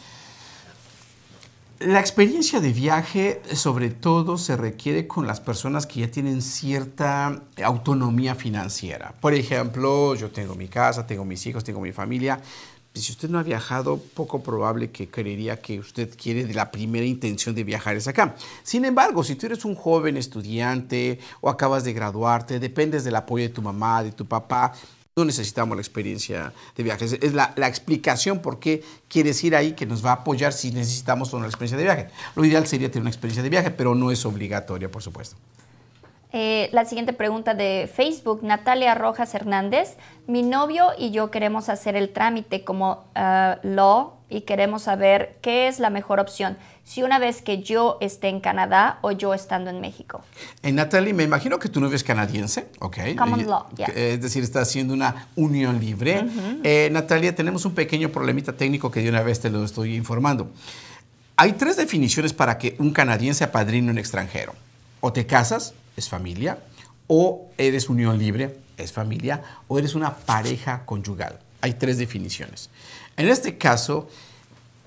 La experiencia de viaje sobre todo se requiere con las personas que ya tienen cierta autonomía financiera. Por ejemplo, yo tengo mi casa, tengo mis hijos, tengo mi familia. Pues, si usted no ha viajado, poco probable que creería que usted quiere de la primera intención de viajar es acá. Sin embargo, si tú eres un joven estudiante o acabas de graduarte, dependes del apoyo de tu mamá, de tu papá, no necesitamos la experiencia de viaje. Es la, explicación por qué quieres ir ahí que nos va a apoyar si necesitamos una experiencia de viaje. Lo ideal sería tener una experiencia de viaje, pero no es obligatoria, por supuesto. Eh, la siguiente pregunta de Facebook, Natalia Rojas Hernández. Mi novio y yo queremos hacer el trámite como eh, law y queremos saber qué es la mejor opción, si una vez que yo esté en Canadá o yo estando en México. En eh, Natalia, me imagino que tu novio es canadiense, ¿ok? Common law, yeah. Es decir, está haciendo una unión libre. Natalia, tenemos un pequeño problemita técnico que de una vez te lo estoy informando. Hay tres definiciones para que un canadiense apadrine un extranjero. O te casas, es familia, o eres unión libre, es familia, o eres una pareja conyugal. Hay tres definiciones. En este caso,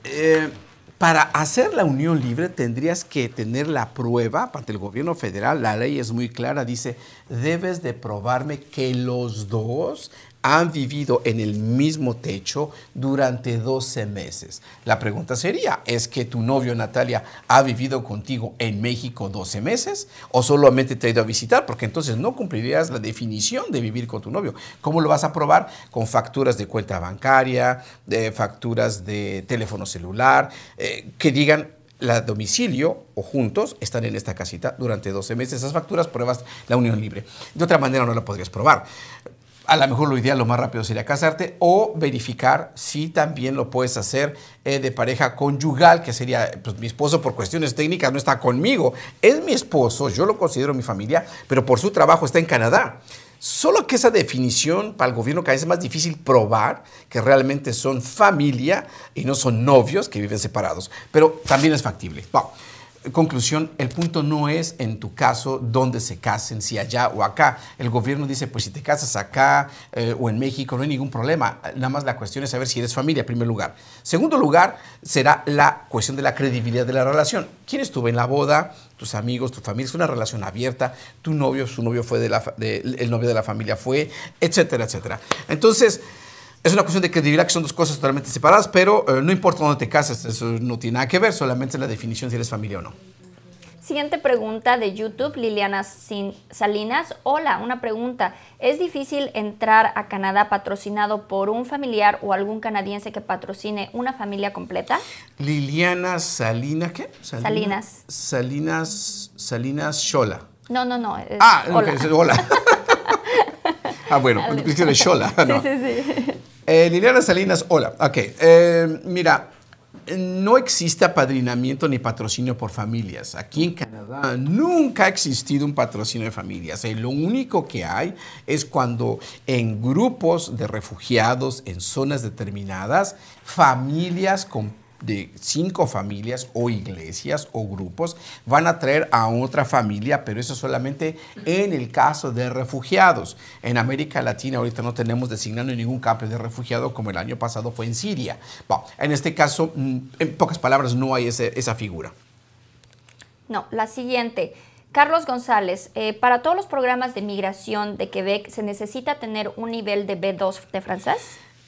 eh, para hacer la unión libre tendrías que tener la prueba ante el gobierno federal. La ley es muy clara, dice, debes de probarme que los dos han vivido en el mismo techo durante 12 meses. La pregunta sería, ¿es que tu novio Natalia ha vivido contigo en México 12 meses o solamente te ha ido a visitar? Porque entonces no cumplirías la definición de vivir con tu novio. ¿Cómo lo vas a probar? Con facturas de cuenta bancaria, de facturas de teléfono celular, eh, que digan la domicilio o juntos están en esta casita durante 12 meses. Esas facturas pruebas la unión libre. De otra manera no la podrías probar a lo mejor lo ideal, lo más rápido sería casarte o verificar si también lo puedes hacer eh, de pareja conyugal, que sería, pues mi esposo por cuestiones técnicas no está conmigo, es mi esposo, yo lo considero mi familia, pero por su trabajo está en Canadá. Solo que esa definición para el gobierno cada vez es más difícil probar que realmente son familia y no son novios que viven separados, pero también es factible conclusión, el punto no es en tu caso dónde se casen, si allá o acá. El gobierno dice, pues si te casas acá eh, o en México no hay ningún problema. Nada más la cuestión es saber si eres familia, en primer lugar. Segundo lugar, será la cuestión de la credibilidad de la relación. ¿Quién estuvo en la boda? Tus amigos, tu familia. Es una relación abierta. Tu novio, su novio fue de la, el novio de la familia fue, etcétera, etcétera. Entonces, es una cuestión de que dirá que son dos cosas totalmente separadas, pero eh, no importa dónde te cases eso no tiene nada que ver, solamente es la definición si eres familia o no. Siguiente pregunta de YouTube, Liliana Salinas. Hola, una pregunta. ¿Es difícil entrar a Canadá patrocinado por un familiar o algún canadiense que patrocine una familia completa? Liliana Salinas, ¿qué? Salinas. Salinas. Salinas Shola. No, no, no. ah, hola. hola. ah, bueno, es Shola. No. Sí, sí, sí. Eh, Liliana Salinas, hola. Ok, eh, mira, no existe apadrinamiento ni patrocinio por familias. Aquí en Canadá nunca ha existido un patrocinio de familias. Eh, lo único que hay es cuando en grupos de refugiados en zonas determinadas, familias con de cinco familias o iglesias o grupos van a traer a otra familia, pero eso solamente en el caso de refugiados. En América Latina ahorita no tenemos designado ningún campo de refugiado como el año pasado fue en Siria. Bueno, en este caso, mm, en pocas palabras, no hay esa figura. No, la siguiente. Carlos González, eh, para todos los programas de migración de Quebec, ¿se necesita tener un nivel de B2 de francés?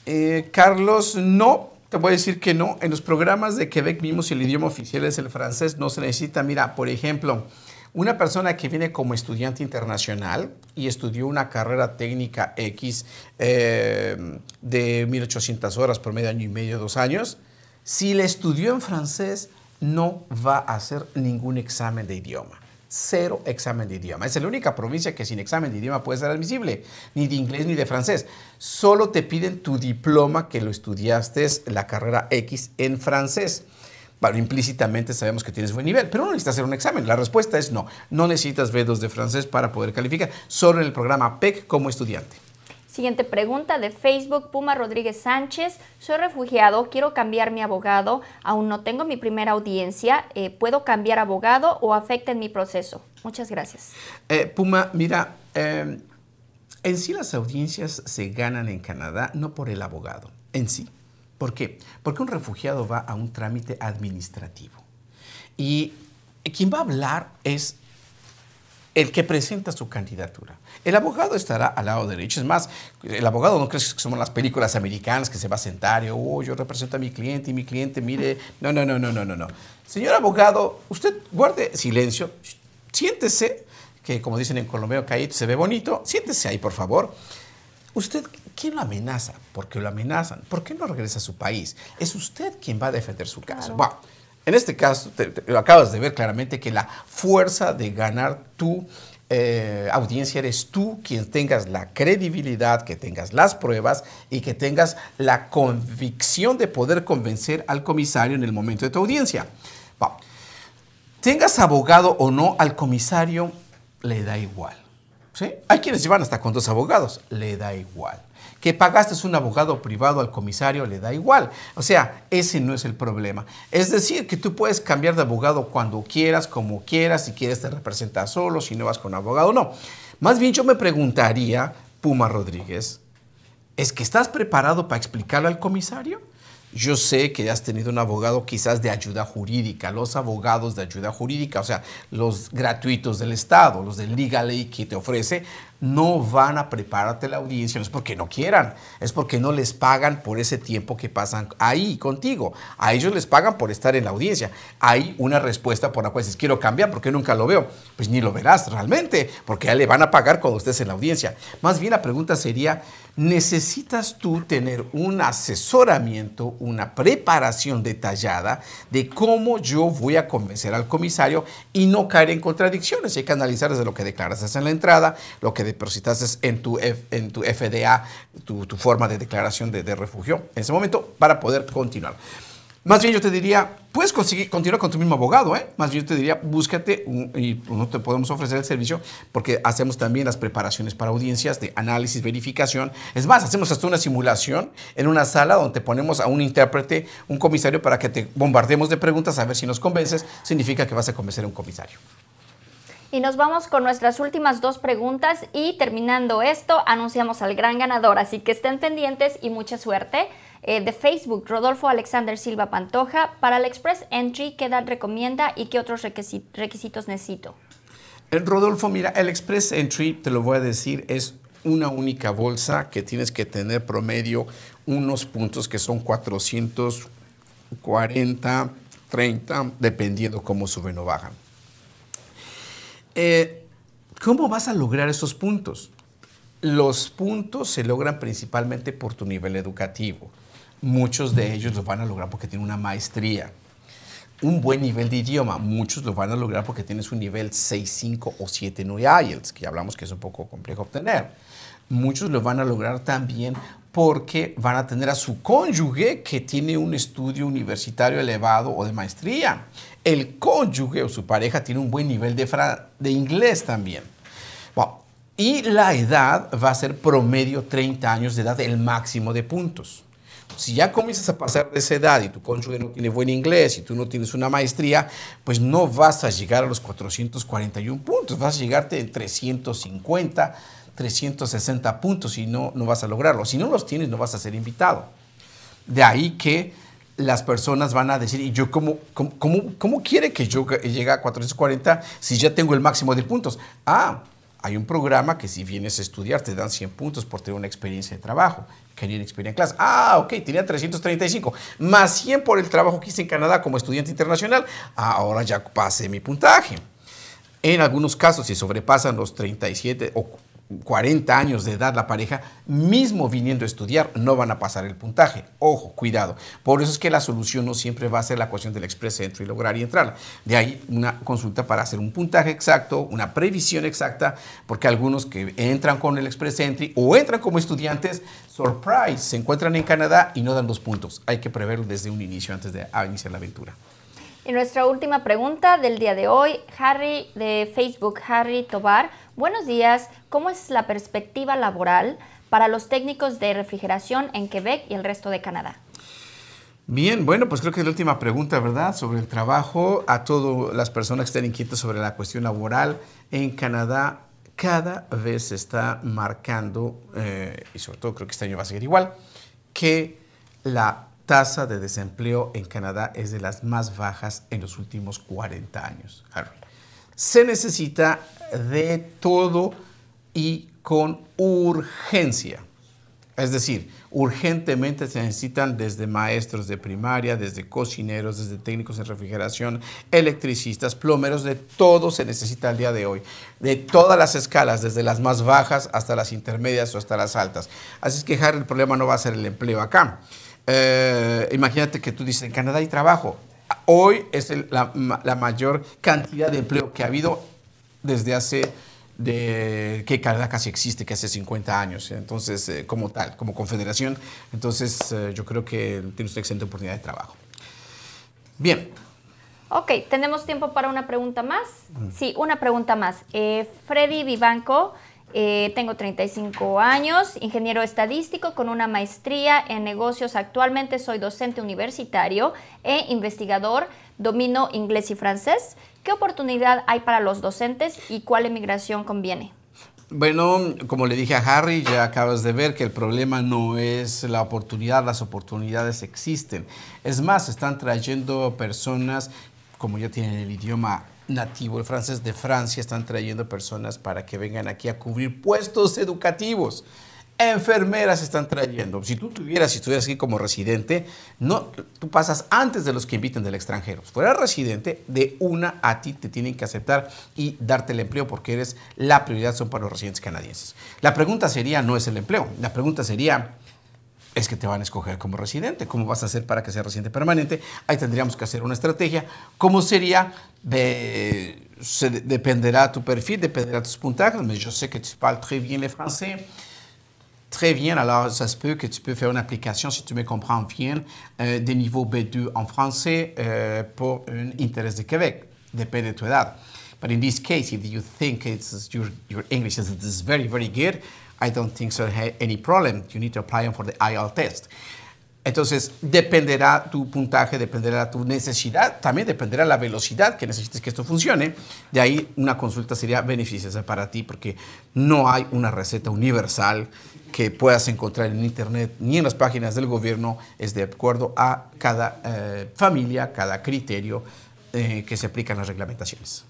Eh, Carlos, no, te voy a decir que no. En los programas de Quebec mismo, si el idioma oficial es el francés, no se necesita. Mira, por ejemplo, una persona que viene como estudiante internacional y estudió una carrera técnica X eh, de 1800 horas por medio año y medio, dos años, si le estudió en francés, no va a hacer ningún examen de idioma cero examen de idioma. Es la única provincia que sin examen de idioma puede ser admisible, ni de inglés ni de francés. Solo te piden tu diploma que lo estudiaste la carrera X en francés. Bueno, implícitamente sabemos que tienes buen nivel, pero no necesitas hacer un examen. La respuesta es no. No necesitas b de francés para poder calificar, solo en el programa PEC como estudiante. Siguiente pregunta de Facebook, Puma Rodríguez Sánchez. Soy refugiado, quiero cambiar mi abogado, aún no tengo mi primera audiencia. Eh, ¿Puedo cambiar abogado o afecta en mi proceso? Muchas gracias. Eh, Puma, mira, eh, en sí las audiencias se ganan en Canadá no por el abogado, en sí. ¿Por qué? Porque un refugiado va a un trámite administrativo. Y quien va a hablar es el que presenta su candidatura. El abogado estará al lado derecho. Es más, el abogado no crees que somos las películas americanas que se va a sentar y, oh, yo represento a mi cliente y mi cliente, mire. No, no, no, no, no, no. no. Señor abogado, usted guarde silencio, siéntese, que como dicen en Colombia, caído se ve bonito, siéntese ahí, por favor. ¿Usted quién lo amenaza? ¿Por qué lo amenazan? ¿Por qué no regresa a su país? Es usted quien va a defender su caso. En este caso, acabas de ver claramente que la fuerza de ganar tu eh, audiencia eres tú quien tengas la credibilidad, que tengas las pruebas y que tengas la convicción de poder convencer al comisario en el momento de tu audiencia. tengas abogado o no al comisario, le da igual. Hay quienes llevan hasta con dos abogados, le da igual. Que pagaste un abogado privado al comisario le da igual. O sea, ese no es el problema. Es decir, que tú puedes cambiar de abogado cuando quieras, como quieras, si quieres te representar solo, si no vas con abogado, no. Más bien yo me preguntaría, Puma Rodríguez, ¿es que estás preparado para explicarlo al comisario? Yo sé que has tenido un abogado quizás de ayuda jurídica, los abogados de ayuda jurídica, o sea, los gratuitos del Estado, los del Legal Aid que te ofrece no van a prepararte la audiencia, no es porque no quieran, es porque no les pagan por ese tiempo que pasan ahí contigo. A ellos les pagan por estar en la audiencia. Hay una respuesta por la cual dices, quiero cambiar porque nunca lo veo. Pues ni lo verás realmente, porque ya le van a pagar cuando estés en la audiencia. Más bien la pregunta sería, necesitas tú tener un asesoramiento, una preparación detallada de cómo yo voy a convencer al comisario y no caer en contradicciones. Hay que analizar desde lo que declaras en la entrada, lo que depositas en tu, en tu FDA, tu, forma de declaración de refugio en ese momento para poder continuar. Más bien yo te diría, puedes conseguir, continuar con tu mismo abogado, ¿eh? Más bien yo te diría, búscate y no te podemos ofrecer el servicio porque hacemos también las preparaciones para audiencias de análisis, verificación. Es más, hacemos hasta una simulación en una sala donde ponemos a un intérprete, un comisario, para que te bombardemos de preguntas a ver si nos convences. Significa que vas a convencer a un comisario. Y nos vamos con nuestras últimas dos preguntas y terminando esto, anunciamos al gran ganador. Así que estén pendientes y mucha suerte. Eh, de Facebook, Rodolfo Alexander Silva Pantoja, para el Express Entry, ¿qué edad recomienda y qué otros requisitos necesito? El eh, Rodolfo, mira, el Express Entry, te lo voy a decir, es una única bolsa que tienes que tener promedio unos puntos que son 440, 30, dependiendo cómo suben o bajan. Eh, ¿Cómo vas a lograr esos puntos? Los puntos se logran principalmente por tu nivel educativo muchos de ellos los van a lograr porque tienen una maestría. Un buen nivel de idioma, muchos lo van a lograr porque tienes un nivel 6, 5 o 7 en IELTS, que ya hablamos que es un poco complejo obtener. Muchos lo van a lograr también porque van a tener a su cónyuge que tiene un estudio universitario elevado o de maestría. El cónyuge o su pareja tiene un buen nivel de, inglés también. y la edad va a ser promedio 30 años de edad, el máximo de puntos. Si ya comienzas a pasar de esa edad y tu cónyuge no tiene buen inglés y tú no tienes una maestría, pues no vas a llegar a los 441 puntos, vas a llegarte en 350, 360 puntos y no, no vas a lograrlo. Si no los tienes, no vas a ser invitado. De ahí que las personas van a decir, ¿y yo cómo, cómo, quiere que yo llegue a 440 si ya tengo el máximo de puntos? Ah, hay un programa que si vienes a estudiar te dan 100 puntos por tener una experiencia de trabajo. experiencia en clase? Ah, ok, tenía 335, más 100 por el trabajo que hice en Canadá como estudiante internacional. Ah, ahora ya pasé mi puntaje. En algunos casos, si sobrepasan los 37 o 40 años de edad la pareja, mismo viniendo a estudiar, no van a pasar el puntaje. Ojo, cuidado. Por eso es que la solución no siempre va a ser la cuestión del express Entry, y lograr y entrar. De ahí una consulta para hacer un puntaje exacto, una previsión exacta, porque algunos que entran con el express entry o entran como estudiantes, surprise, se encuentran en Canadá y no dan los puntos. Hay que preverlo desde un inicio antes de ah, iniciar la aventura. Y nuestra última pregunta del día de hoy, Harry de Facebook, Harry Tobar Buenos días, ¿cómo es la perspectiva laboral para los técnicos de refrigeración en Quebec y el resto de Canadá? Bien, bueno, pues creo que es la última pregunta, ¿verdad? Sobre el trabajo, a todas las personas que estén inquietas sobre la cuestión laboral en Canadá, cada vez se está marcando, eh, y sobre todo creo que este año va a seguir igual, que la tasa de desempleo en Canadá es de las más bajas en los últimos 40 años, se necesita de todo y con urgencia. Es decir, urgentemente se necesitan desde maestros de primaria, desde cocineros, desde técnicos en refrigeración, electricistas, plomeros, de todo se necesita al día de hoy. De todas las escalas, desde las más bajas hasta las intermedias o hasta las altas. Así es que, el problema no va a ser el empleo acá. Eh, imagínate que tú dices, en Canadá hay trabajo. Hoy es la, mayor cantidad de empleo que ha habido desde hace de, que Caracas existe, que hace 50 años, entonces, eh, como tal, como confederación. Entonces, eh, yo creo que tiene usted excelente oportunidad de trabajo. Bien. Ok, ¿tenemos tiempo para una pregunta más? Mm. Sí, una pregunta más. Eh, Freddy Vivanco eh, tengo 35 años, ingeniero estadístico con una maestría en negocios. Actualmente soy docente universitario e investigador. Domino inglés y francés. ¿Qué oportunidad hay para los docentes y cuál emigración conviene? Bueno, como le dije a Harry, ya acabas de ver que el problema no es la oportunidad, las oportunidades existen. Es más, están trayendo personas, como ya tienen el idioma nativo, el francés de Francia, están trayendo personas para que vengan aquí a cubrir puestos educativos. Enfermeras están trayendo. Si tú tuvieras, si estuvieras aquí como residente, no, tú pasas antes de los que inviten del extranjero. Si residente, de una a ti te tienen que aceptar y darte el empleo porque eres la prioridad son para los residentes canadienses. La pregunta sería, no es el empleo, la pregunta sería, es que te van a escoger como residente. ¿Cómo vas a hacer para que sea residente permanente? Ahí tendríamos que hacer una estrategia. ¿Cómo sería? De, se, dependerá tu perfil, dependerá tus puntajes, mais je sais que tu parles très bien le français. Très bien, alors ça se peut que tu peux faire une application, si tu me comprends bien, euh, niveau B2 en français euh, pour un intérêt de Québec. dépend de ton âge. Mais dans ce cas, si tu penses que ton anglais est très, très bon, I don't think so any problem. You need to apply them for the IELTS test. Entonces, dependerá tu puntaje, dependerá tu necesidad, también dependerá la velocidad que necesites que esto funcione. De ahí una consulta sería beneficiosa para ti porque no hay una receta universal que puedas encontrar en Internet ni en las páginas del gobierno. Es de acuerdo a cada eh, familia, cada criterio eh, que se aplican las reglamentaciones.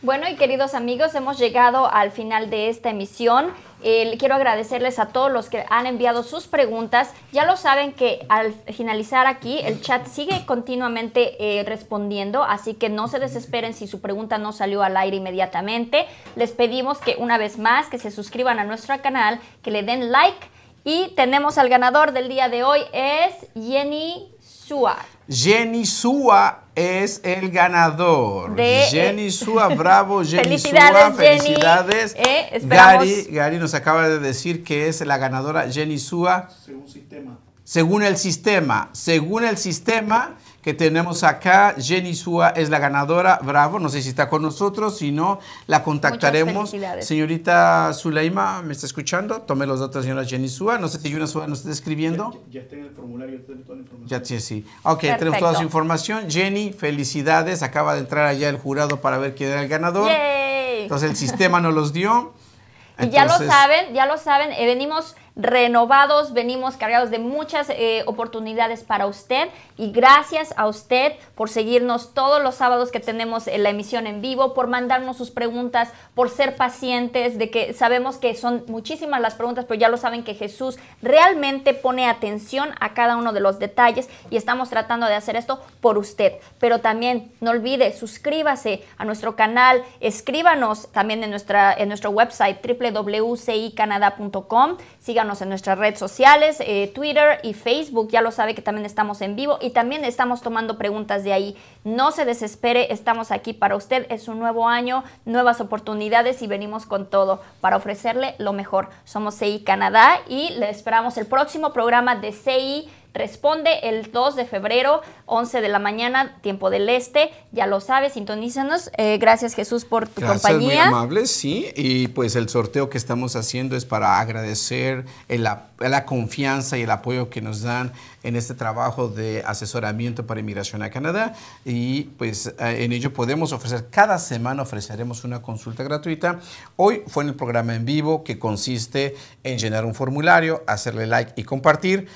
Bueno y queridos amigos, hemos llegado al final de esta emisión. quiero agradecerles a todos los que han enviado sus preguntas. Ya lo saben que al finalizar aquí el chat sigue continuamente eh, respondiendo, así que no se desesperen si su pregunta no salió al aire inmediatamente. Les pedimos que una vez más que se suscriban a nuestro canal, que le den like y tenemos al ganador del día de hoy es Jenny Sua. Jenny Sua es el ganador. Eh, Jenny Sua, bravo Jenny Sua, felicidades. Eh, Gary, nos acaba de decir que es la ganadora Jenny Sua. Según sistema. Según el sistema, según el sistema que tenemos acá. Jenny Sua es la ganadora. Bravo, no sé si está con nosotros, si no, la contactaremos. Señorita Suleima, ¿me está escuchando? Tome los datos, señora Jenny Sua. No sé si una Sua nos está escribiendo. Ya, está en el formulario, ya tiene toda la información. Ya sí, sí. Ok, tenemos toda su información. Jenny, felicidades. Acaba de entrar allá el jurado para ver quién era el ganador. Entonces el sistema nos los dio. y ya lo saben, ya lo saben, eh, venimos renovados, venimos cargados de muchas eh, oportunidades para usted y gracias a usted por seguirnos todos los sábados que tenemos la emisión en vivo, por mandarnos sus preguntas, por ser pacientes, de que sabemos que son muchísimas las preguntas, pero ya lo saben que Jesús realmente pone atención a cada uno de los detalles y estamos tratando de hacer esto por usted. Pero también no olvide, suscríbase a nuestro canal, escríbanos también en, nuestra, en nuestro website www.cicanada.com Síganos en nuestras redes sociales, eh, Twitter y Facebook. Ya lo sabe que también estamos en vivo y también estamos tomando preguntas de ahí. No se desespere, estamos aquí para usted. Es un nuevo año, nuevas oportunidades y venimos con todo para ofrecerle lo mejor. Somos CI Canadá y le esperamos el próximo programa de CI Responde el 2 de febrero, 11 de la mañana, tiempo del este. Ya lo sabes, sintonízanos. Eh, gracias Jesús por tu compañía. Muy amables, sí. Y pues el sorteo que estamos haciendo es para agradecer la confianza y el apoyo que nos dan en este trabajo de asesoramiento para inmigración a Canadá. Y pues eh, en ello podemos ofrecer, cada semana ofreceremos una consulta gratuita. Hoy fue en el programa en vivo que consiste en llenar un formulario, hacerle like y compartir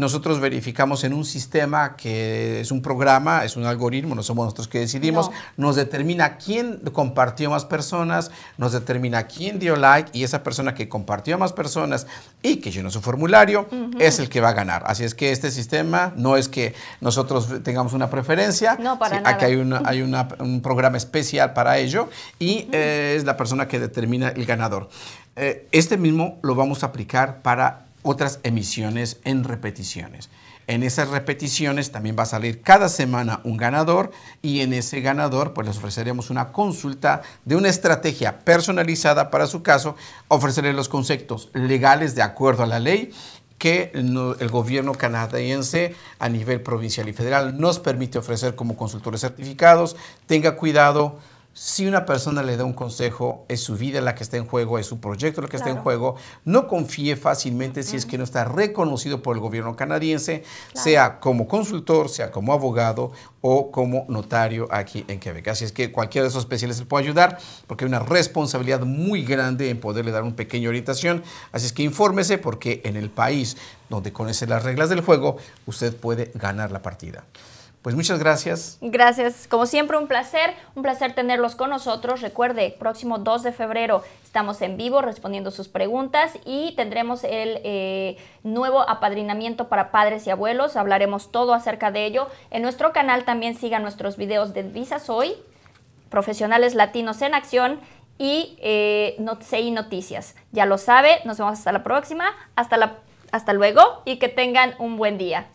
nosotros verificamos en un sistema que es un programa, es un algoritmo, no somos nosotros que decidimos, nos determina quién compartió más personas, nos determina quién dio like y esa persona que compartió más personas y que llenó su formulario es el que va a ganar. Así es que este sistema no es que nosotros tengamos una preferencia, no, aquí hay, un programa especial para ello y eh, es la persona que determina el ganador. Eh, este mismo lo vamos a aplicar para otras emisiones en repeticiones. En esas repeticiones también va a salir cada semana un ganador y en ese ganador pues les ofreceremos una consulta de una estrategia personalizada para su caso, ofrecerle los conceptos legales de acuerdo a la ley que el gobierno canadiense a nivel provincial y federal nos permite ofrecer como consultores certificados. Tenga cuidado, si una persona le da un consejo, es su vida la que está en juego, es su proyecto la que está en juego. No confíe fácilmente si es que no está reconocido por el gobierno canadiense, sea como consultor, sea como abogado o como notario aquí en Quebec. Así es que cualquiera de esos especiales le puede ayudar porque hay una responsabilidad muy grande en poderle dar una pequeña orientación. Así es que infórmese porque en el país donde conoce las reglas del juego, usted puede ganar la partida. Pues muchas gracias. Gracias, como siempre un placer, un placer tenerlos con nosotros. Recuerde, próximo 2 de febrero estamos en vivo respondiendo sus preguntas y tendremos el eh, nuevo apadrinamiento para padres y abuelos. Hablaremos todo acerca de ello. En nuestro canal también sigan nuestros videos de Visas Hoy, Profesionales Latinos en Acción y eh, Noticias. Ya lo sabe, nos vemos hasta la próxima, hasta, la, hasta luego y que tengan un buen día.